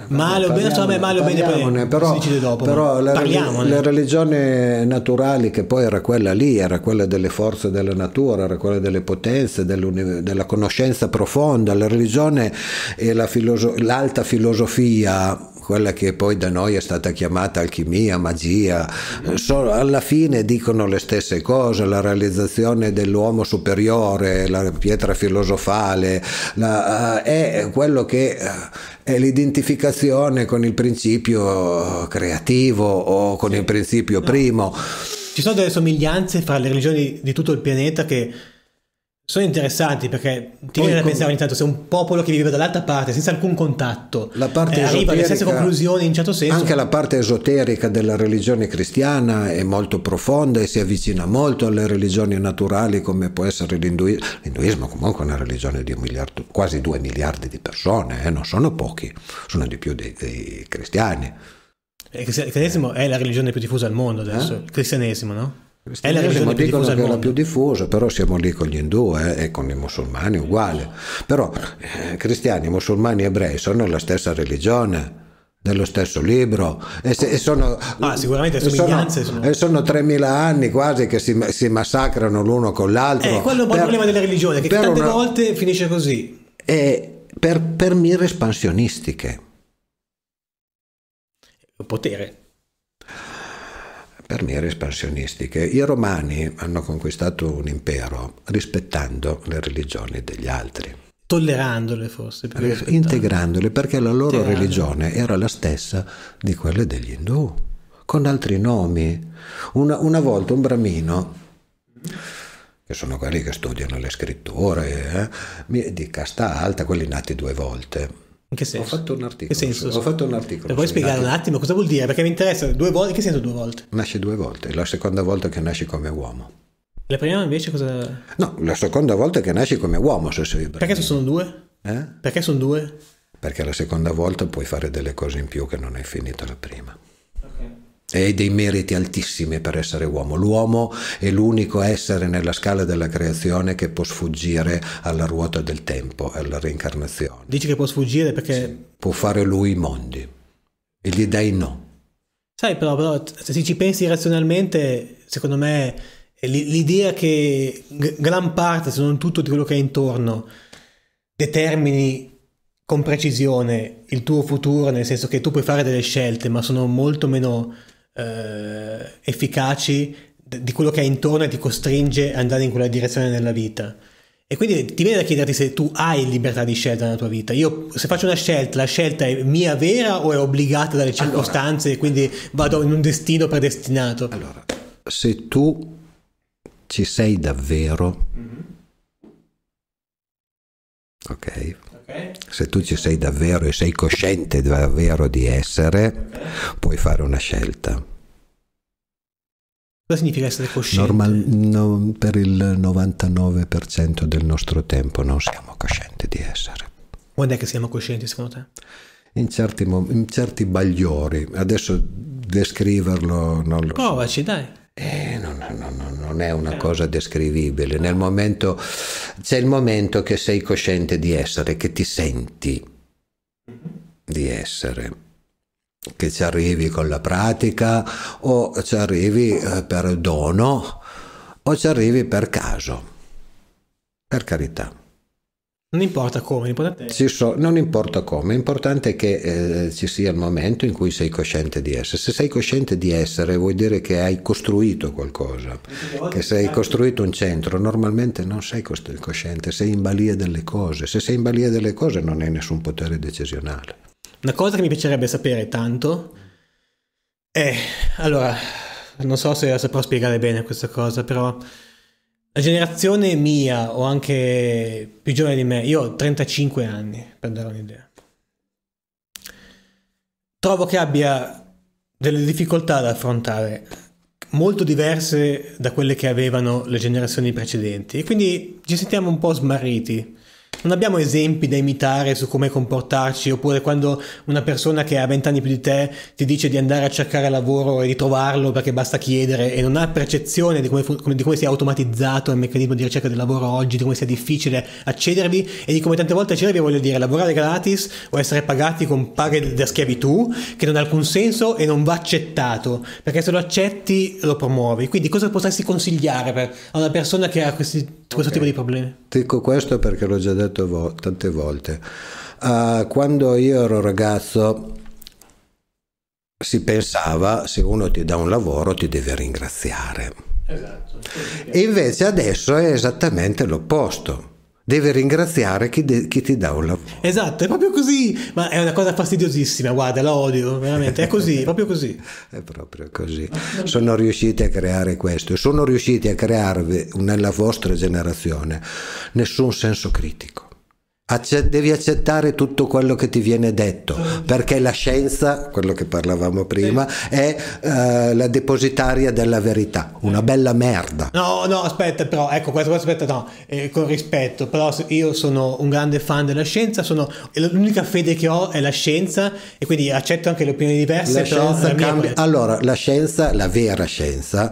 Male o bene, secondo me male o bene però, si dopo, però le, le, religioni naturali che poi era quella lì, era quella delle forze della natura, era quella delle potenze, della conoscenza profonda, la religione e la filoso- l'alta filosofia quella che poi da noi è stata chiamata alchimia, magia, so, alla fine dicono le stesse cose, la realizzazione dell'uomo superiore, la pietra filosofale, la, eh, è quello che eh, è l'identificazione con il principio creativo o con il principio primo. Ci sono delle somiglianze fra le religioni di tutto il pianeta che sono interessanti perché ti viene da pensare ogni tanto se un popolo che vive dall'altra parte senza alcun contatto eh, arriva alle stesse conclusioni in certo senso anche la parte esoterica della religione cristiana è molto profonda e si avvicina molto alle religioni naturali come può essere l'induismo l'induismo comunque è una religione di un miliardo, quasi due miliardi di persone eh, non sono pochi sono di più dei, dei cristiani eh, il cristianesimo eh. è la religione più diffusa al mondo adesso eh? il cristianesimo no? è la religione più diffusa, è la più diffusa, però siamo lì con gli indù eh, e con i musulmani uguale. Però eh, cristiani, musulmani e ebrei sono la stessa religione dello stesso libro e, se, e sono, ah, sicuramente e sono, sono... E sono 3.000 anni quasi che si, si massacrano l'uno con l'altro eh, quello è un il problema della religione che tante una... volte finisce così è per, per mire espansionistiche potere per me espansionistiche. I romani hanno conquistato un impero rispettando le religioni degli altri. Tollerandole forse. Per Integrandole perché la loro religione era la stessa di quella degli indù, con altri nomi. Una, una volta un bramino che sono quelli che studiano le scritture, eh, di casta alta, quelli nati due volte, in che senso? Ho fatto un articolo. Che senso? Ho fatto un articolo. Puoi spiegare un attimo cosa vuol dire? Perché mi interessa. Due volte? In che senso due volte? Nasce due volte. La seconda volta che nasci come uomo. La prima invece cosa... No, la seconda volta che nasci come uomo se sei bravino. Perché sono due? Eh? Perché sono due? Perché la seconda volta puoi fare delle cose in più che non hai finito la prima e dei meriti altissimi per essere uomo. L'uomo è l'unico essere nella scala della creazione che può sfuggire alla ruota del tempo, e alla reincarnazione. Dici che può sfuggire perché... Sì. Può fare lui i mondi e gli dai no. Sai però, però se ci pensi razionalmente, secondo me l'idea che gran parte, se non tutto di quello che è intorno, determini con precisione il tuo futuro, nel senso che tu puoi fare delle scelte, ma sono molto meno eh, efficaci di quello che hai intorno e ti costringe ad andare in quella direzione nella vita. E quindi ti viene da chiederti se tu hai libertà di scelta nella tua vita. Io se faccio una scelta, la scelta è mia vera o è obbligata dalle circostanze allora, e quindi vado in un destino predestinato? Allora, se tu ci sei davvero, mm-hmm. ok, se tu ci sei davvero e sei cosciente davvero di essere, puoi fare una scelta. Cosa significa essere coscienti? No, per il 99% del nostro tempo non siamo coscienti di essere. Quando è che siamo coscienti secondo te? In certi, in certi bagliori. Adesso descriverlo non lo Provaci, so. Provaci, dai. Eh, non, non, non, è una eh. cosa descrivibile. Nel momento, c'è il momento che sei cosciente di essere, che ti senti di essere, che ci arrivi con la pratica o ci arrivi eh, per dono o ci arrivi per caso, per carità. Non importa come, l'importante è... Sì, so, non importa come, l'importante è che eh, ci sia il momento in cui sei cosciente di essere. Se sei cosciente di essere vuol dire che hai costruito qualcosa, che sei costruito un centro. Normalmente non sei cosciente, sei in balia delle cose. Se sei in balia delle cose non hai nessun potere decisionale. Una cosa che mi piacerebbe sapere tanto è... Allora, non so se la saprò spiegare bene questa cosa, però... La generazione mia o anche più giovane di me, io ho 35 anni, per dare un'idea, trovo che abbia delle difficoltà da affrontare, molto diverse da quelle che avevano le generazioni precedenti, e quindi ci sentiamo un po' smarriti non abbiamo esempi da imitare su come comportarci, oppure quando una persona che ha vent'anni più di te ti dice di andare a cercare lavoro e di trovarlo perché basta chiedere e non ha percezione di come, di come sia automatizzato il meccanismo di ricerca del lavoro oggi, di come sia difficile accedervi e di come tante volte accedervi voglio dire lavorare gratis o essere pagati con paghe da schiavitù che non ha alcun senso e non va accettato, perché se lo accetti lo promuovi. Quindi cosa potresti consigliare per, a una persona che ha questi questo okay. tipo di problemi? Dico questo perché l'ho già detto vo- tante volte. Uh, quando io ero ragazzo si pensava se uno ti dà un lavoro ti deve ringraziare. Esatto. invece adesso è esattamente l'opposto deve ringraziare chi, de- chi, ti dà un lavoro. Esatto, è proprio così, ma è una cosa fastidiosissima, guarda, la odio, veramente, è così, è proprio così. È proprio così. Sono riusciti a creare questo, sono riusciti a crearvi nella vostra generazione nessun senso critico. Acce- devi accettare tutto quello che ti viene detto perché la scienza, quello che parlavamo prima, sì. è uh, la depositaria della verità, una bella merda. No, no, aspetta, però ecco, questo, questo aspetta, no, eh, con rispetto, però io sono un grande fan della scienza, sono, l'unica fede che ho è la scienza e quindi accetto anche le opinioni diverse. La scienza la cambia. Mia... Allora, la scienza, la vera scienza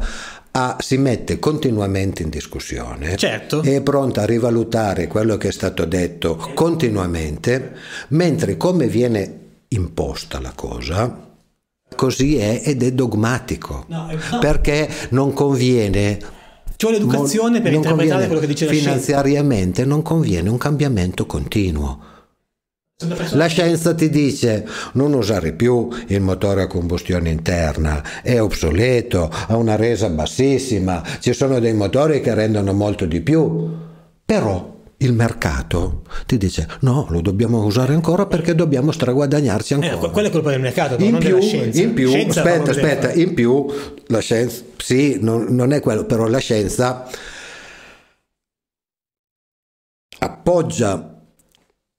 a, si mette continuamente in discussione certo. e è pronta a rivalutare quello che è stato detto continuamente, mentre come viene imposta la cosa, così è ed è dogmatico, perché non conviene ci vuole per interpretare quello che dice la finanziariamente scienza. Finanziariamente non conviene un cambiamento continuo. La scienza ti dice non usare più il motore a combustione interna, è obsoleto, ha una resa bassissima, ci sono dei motori che rendono molto di più, però il mercato ti dice no, lo dobbiamo usare ancora perché dobbiamo straguadagnarci eh, ancora. Eh, quella è colpa del mercato, in non più, scienza. In più, scienza aspetta, aspetta, in più la scienza, sì, non, non è quello, però la scienza appoggia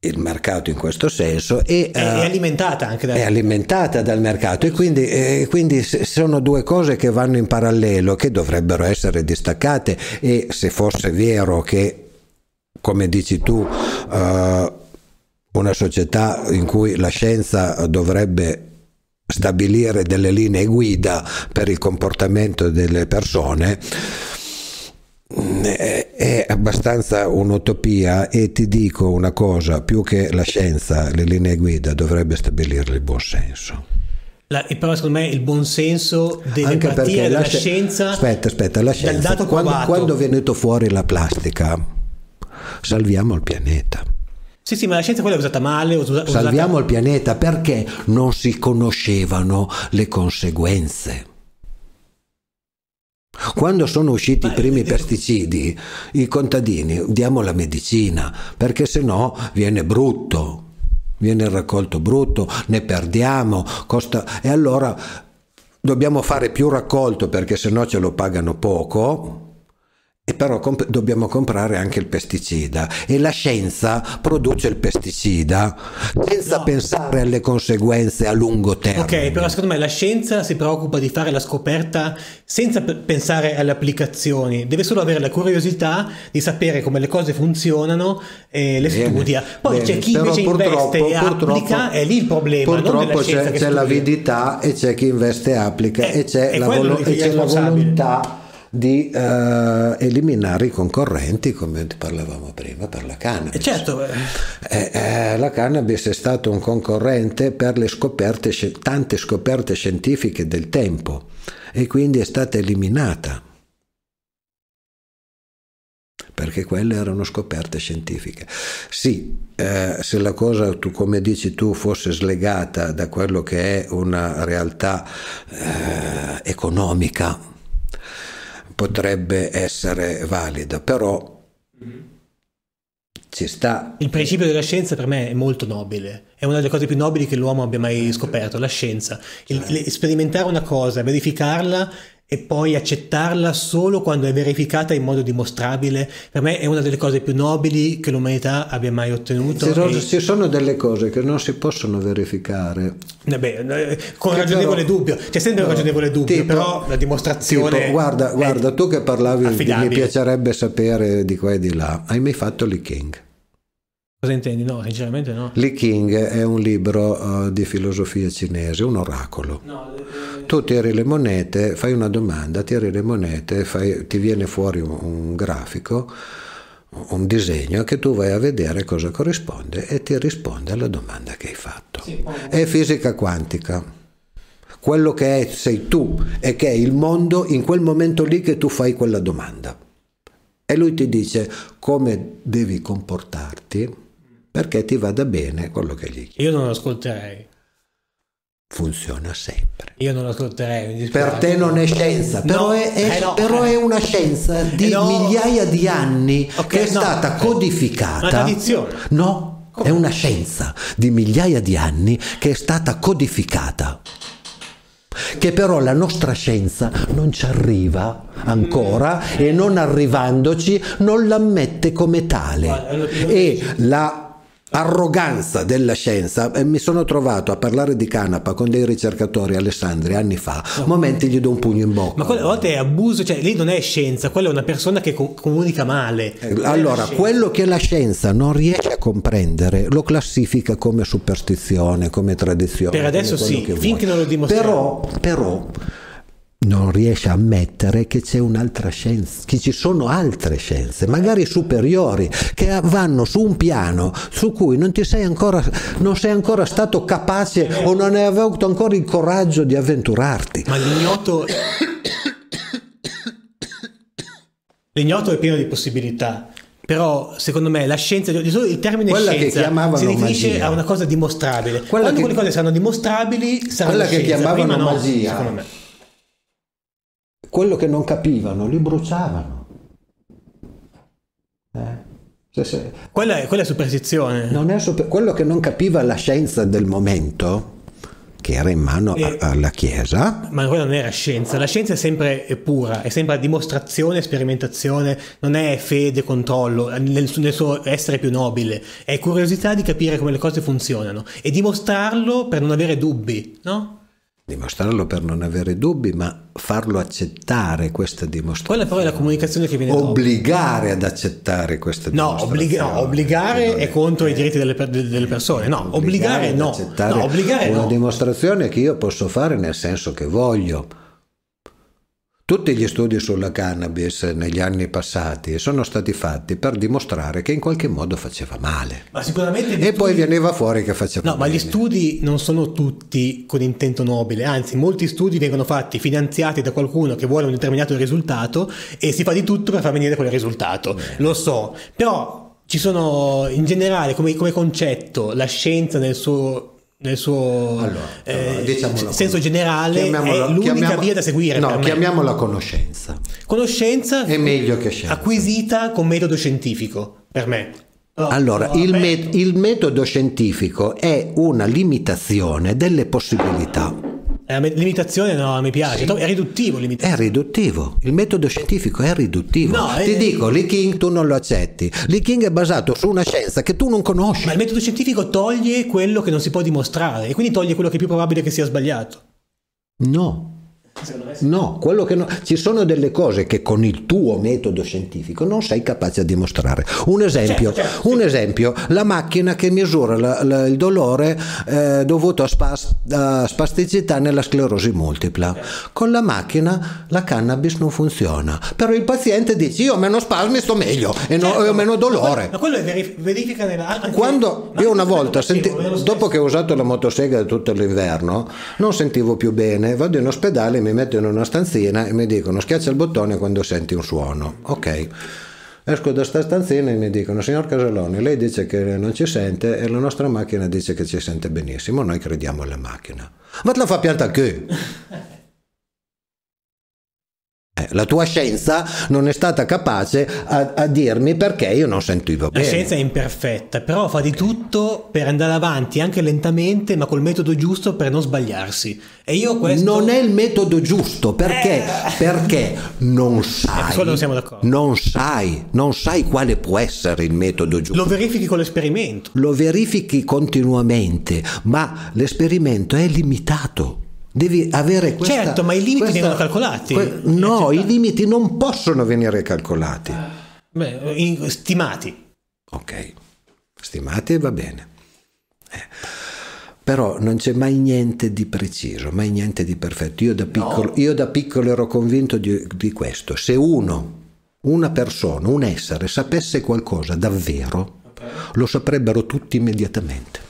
il mercato in questo senso e, è, uh, alimentata anche dal... è alimentata dal mercato e quindi, eh, quindi, sono due cose che vanno in parallelo che dovrebbero essere distaccate e se fosse vero che come dici tu uh, una società in cui la scienza dovrebbe stabilire delle linee guida per il comportamento delle persone Mm, è abbastanza un'utopia e ti dico una cosa, più che la scienza, le linee guida dovrebbe stabilirle il buon senso. La, però secondo me il buonsenso deve Anche partire dalla sci- scienza. Aspetta, aspetta, la scienza. Quando, quando è venuta fuori la plastica, salviamo il pianeta. Sì, sì, ma la scienza quella è usata male. Usata... Salviamo il pianeta perché non si conoscevano le conseguenze. Quando sono usciti i primi pesticidi, i contadini diamo la medicina, perché se no viene brutto, viene raccolto brutto, ne perdiamo, costa... e allora dobbiamo fare più raccolto perché se no ce lo pagano poco e però comp- dobbiamo comprare anche il pesticida e la scienza produce il pesticida senza no. pensare alle conseguenze a lungo termine. Ok, però secondo me la scienza si preoccupa di fare la scoperta senza p- pensare alle applicazioni, deve solo avere la curiosità di sapere come le cose funzionano e le bene, studia. Poi bene, c'è chi invece investe e applica, è lì il problema. Purtroppo c'è, c'è l'avidità e c'è chi investe e applica è, eh, e c'è, la, volo- e c'è la volontà di eh, eliminare i concorrenti, come parlavamo prima, per la cannabis. Eh, certo. Eh, eh, la cannabis è stato un concorrente per le scoperte, tante scoperte scientifiche del tempo e quindi è stata eliminata perché quelle erano scoperte scientifiche. Sì, eh, se la cosa, tu, come dici tu, fosse slegata da quello che è una realtà eh, economica, potrebbe essere valida, però ci sta. Il principio della scienza per me è molto nobile, è una delle cose più nobili che l'uomo abbia mai scoperto, la scienza. Il, Sperimentare una cosa, verificarla e poi accettarla solo quando è verificata in modo dimostrabile, per me è una delle cose più nobili che l'umanità abbia mai ottenuto. Ci, e... ci sono delle cose che non si possono verificare. Vabbè, eh eh, con che ragionevole però, dubbio, c'è sempre un ragionevole dubbio, tipo, però la dimostrazione... Tipo, guarda, guarda tu che parlavi, di, mi piacerebbe sapere di qua e di là, hai mai fatto l'E-King? Cosa intendi? No, sinceramente no. Li King è un libro uh, di filosofia cinese, un oracolo. No, eh, eh, Tu tiri le monete, fai una domanda, tiri le monete, fai, ti viene fuori un, un grafico, un disegno che tu vai a vedere cosa corrisponde e ti risponde alla domanda che hai fatto. Sì, È fisica quantica quello che è, sei tu e che è il mondo in quel momento lì che tu fai quella domanda. E lui ti dice come devi comportarti perché ti vada bene quello che gli chiedi. Io non ascolterei. Funziona sempre. Io non ascolterei. Per te non è scienza, però, no, è, è, eh no, però eh. è, una scienza di eh no. migliaia di anni okay, che è stata codificata. Una tradizione. No, è una scienza di migliaia di anni che è stata codificata che però la nostra scienza non ci arriva ancora e non arrivandoci non l'ammette come tale e la arroganza della scienza e mi sono trovato a parlare di canapa con dei ricercatori Alessandri anni fa no, momenti gli do un pugno in bocca ma quelle volte è abuso cioè lì non è scienza quella è una persona che comunica male eh, allora quello che la scienza non riesce a comprendere lo classifica come superstizione come tradizione per adesso sì che finché non lo dimostriamo però però non riesce a ammettere che c'è un'altra scienza, che ci sono altre scienze, magari superiori, che vanno su un piano su cui non, sei ancora, non sei ancora stato capace o non hai avuto ancora il coraggio di avventurarti. Ma l'ignoto... l'ignoto è pieno di possibilità. Però secondo me la scienza, il termine quella scienza si riferisce magia. a una cosa dimostrabile. Quella Quando che, quelle cose saranno dimostrabili, saranno Quella che scienza, chiamavano magia. No, secondo me quello che non capivano li bruciavano. Eh? Cioè, se... quella, è, quella, è, superstizione. È super... Quello che non capiva la scienza del momento, che era in mano eh, a, alla Chiesa. Ma quella non era scienza, la scienza è sempre pura, è sempre dimostrazione, sperimentazione, non è fede, controllo, nel, nel, suo essere più nobile, è curiosità di capire come le cose funzionano e dimostrarlo per non avere dubbi, no? dimostrarlo per non avere dubbi, ma farlo accettare questa dimostrazione. Quella però è la comunicazione che viene Obbligare ad accettare questa no, dimostrazione. Obblig- no, obbligare è contro i diritti delle, delle persone, no, obbligare, obbligare no. no. obbligare una no. dimostrazione che io posso fare nel senso che voglio tutti gli studi sulla cannabis negli anni passati sono stati fatti per dimostrare che in qualche modo faceva male. Ma sicuramente. E studi... poi veniva fuori che faceva male. No, ma gli studi non sono tutti con intento nobile, anzi, molti studi vengono fatti finanziati da qualcuno che vuole un determinato risultato e si fa di tutto per far venire quel risultato. Beh. Lo so, però ci sono in generale come, come concetto la scienza nel suo nel suo allora, eh, diciamola senso generale è l'unica via da seguire no, chiamiamola conoscenza conoscenza è meglio che scienza acquisita con metodo scientifico per me Oh, allora, il, me- il, metodo scientifico è una limitazione delle possibilità. Eh, l'imitazione no, mi piace, sì. è riduttivo l'imitazione. È riduttivo, il metodo scientifico è riduttivo. No, Ti è... Eh. dico, Lee King tu non lo accetti. Lee King è basato su una scienza che tu non conosci. Ma il metodo scientifico toglie quello che non si può dimostrare e quindi toglie quello che è più probabile che sia sbagliato. No, secondo me. Sì. No, ci sono delle cose che con il tuo metodo scientifico non sei capace di dimostrare. Un certo, esempio, certo, certo, un certo. esempio la macchina che misura la, la, il dolore eh, dovuto a, spas, a, spasticità nella sclerosi multipla. Con la macchina la cannabis non funziona, però il paziente dice io ho meno spasmi sto meglio e no, certo. ho meno dolore. Ma quello, è verifica nella... Quando io una volta, senti, dopo che ho usato la motosega tutto l'inverno, non sentivo più bene, vado in ospedale e mi mettono in una stanzina e mi dicono schiaccia il bottone quando senti un suono. Ok. Esco da sta stanzina e mi dicono, signor Casaloni, lei dice che non ci sente e la nostra macchina dice che ci sente benissimo, noi crediamo alla macchina. Ma te la fa pianta che? Eh, la tua scienza non è stata capace a, a, dirmi perché io non sentivo bene. La scienza è imperfetta, però fa di tutto per andare avanti anche lentamente, ma col metodo giusto per non sbagliarsi. E io questo. Non è il metodo giusto perché? Eh. Perché non sai. Eh, non siamo d'accordo. Non sai, non sai quale può essere il metodo giusto. Lo verifichi con l'esperimento. Lo verifichi continuamente, ma l'esperimento è limitato Devi avere questa... Certo, ma i limiti questa, vengono calcolati. Que, eh, no, certo. i limiti non possono venire calcolati. Beh, in, stimati. Ok, stimati va bene. Eh però non c'è mai niente di preciso, mai niente di perfetto. Io da piccolo, no. io da piccolo ero convinto di, di, questo. Se uno, una persona, un essere sapesse qualcosa davvero, okay. lo saprebbero tutti immediatamente.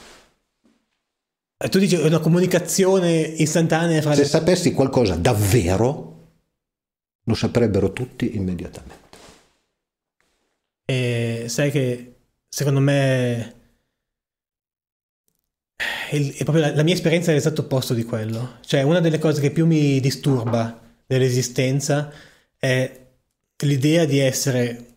E eh, tu dici è una comunicazione istantanea fra Se le... sapessi qualcosa davvero, lo saprebbero tutti immediatamente. E sai che secondo me il, la, la, mia esperienza è l'esatto opposto di quello. Cioè, una delle cose che più mi disturba nell'esistenza è l'idea di essere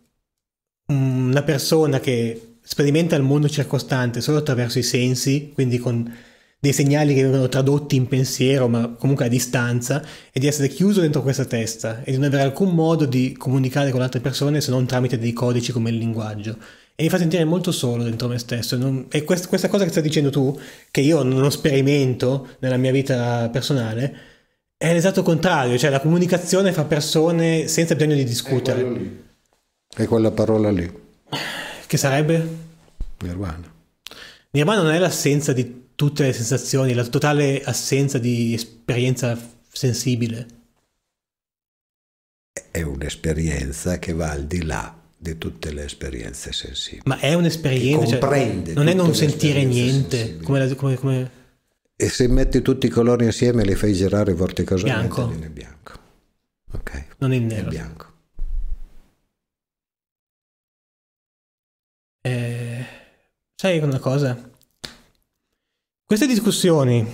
una persona che sperimenta il mondo circostante solo attraverso i sensi, quindi con dei segnali che vengono tradotti in pensiero, ma comunque a distanza, e di essere chiuso dentro questa testa e di non avere alcun modo di comunicare con altre persone se non tramite dei codici come il linguaggio. E mi fa sentire molto solo dentro me stesso. Non... e quest- questa cosa che stai dicendo tu, che io non sperimento nella mia vita personale, è l'esatto contrario, cioè la comunicazione fra persone senza bisogno di discutere. È, lì. è quella parola lì. Che sarebbe? Nirvana. Nirvana non è l'assenza di tutte le sensazioni, la totale assenza di esperienza sensibile. È un'esperienza che va al di là di tutte le esperienze sensibili. Ma è un'esperienza, cioè, non è non sentire niente. Come, come, come... E se metti tutti i colori insieme e li fai girare vorticosamente, bianco. viene bianco. Ok. Non è nero. È bianco. Eh, sai una cosa? Queste discussioni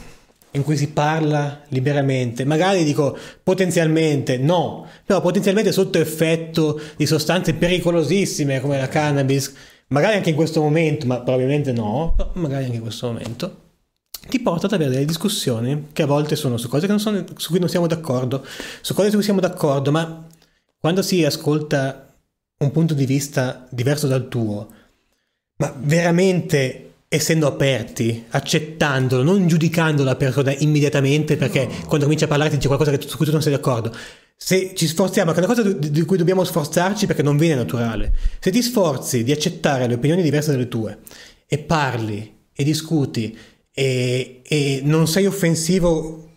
in cui si parla liberamente, magari dico potenzialmente no, però potenzialmente sotto effetto di sostanze pericolosissime come la cannabis, magari anche in questo momento, ma probabilmente no, magari anche in questo momento, ti porta ad avere delle discussioni che a volte sono su cose sono, su cui non siamo d'accordo, su cose su cui siamo d'accordo, ma quando si ascolta un punto di vista diverso dal tuo, ma veramente essendo aperti, accettandolo, non giudicando la persona immediatamente perché quando comincia a parlare ti dice qualcosa tu, su cui tu non sei d'accordo. Se ci sforziamo, che è una cosa di, di cui dobbiamo sforzarci perché non viene naturale, se ti sforzi di accettare le opinioni diverse dalle tue e parli e discuti e, e non sei offensivo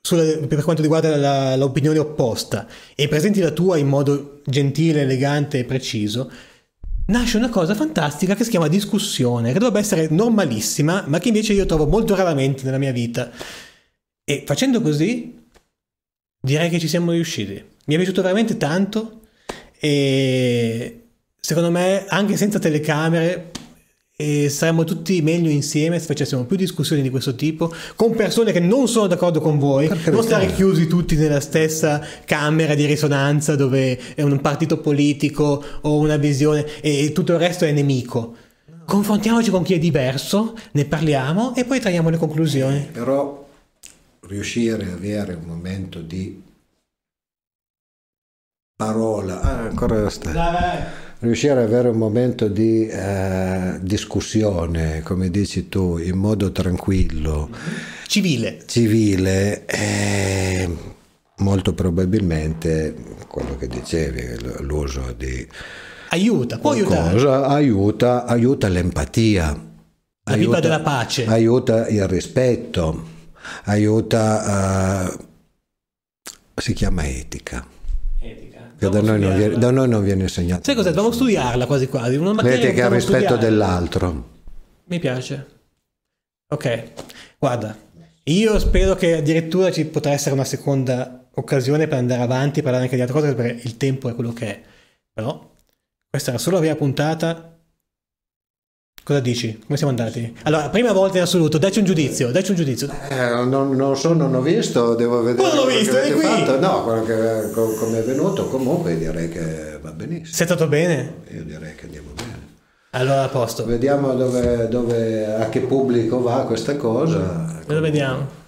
sulla, per quanto riguarda l'opinione opposta e presenti la tua in modo gentile, elegante e preciso, nasce una cosa fantastica che si chiama discussione, che dovrebbe essere normalissima, ma che invece io trovo molto raramente nella mia vita. E facendo così, direi che ci siamo riusciti. Mi è piaciuto veramente tanto e secondo me, anche senza telecamere, e saremmo tutti meglio insieme se facessimo più discussioni di questo tipo con persone che non sono d'accordo con voi, Perché non stare chiusi tutti nella stessa camera di risonanza dove è un partito politico o una visione e tutto il resto è nemico. Confrontiamoci con chi è diverso, ne parliamo e poi traiamo le conclusioni. Eh, però riuscire ad avere un momento di parola. Ah, ancora sta. Dai, riuscire ad avere un momento di eh, discussione, come dici tu, in modo tranquillo. Civile. Civile. Eh, molto probabilmente quello che dicevi, l'uso di... Aiuta, può aiutare. Aiuta, aiuta l'empatia. La aiuta, pipa della pace. Aiuta il rispetto, aiuta... Eh, si chiama etica che da noi, viene, da noi, non viene, insegnato. Sai cos'è? Dobbiamo studiarla quasi quasi. Una materia che ha rispetto studiare. dell'altro. Mi piace. Ok, guarda, io spero che addirittura ci potrà essere una seconda occasione per andare avanti e parlare anche di altre cose perché il tempo è quello che è. Però questa era solo la prima puntata Cosa dici? Come siamo andati? Allora, prima volta in assoluto, dacci un giudizio, dacci un giudizio. Eh, non, lo so, non ho visto, devo vedere. Non l'ho visto, è qui. Fatto. No, quello che come è venuto, comunque direi che va benissimo. Sei stato bene? Io direi che andiamo bene. Allora a posto. Vediamo dove, dove, a che pubblico va questa cosa. Lo vediamo.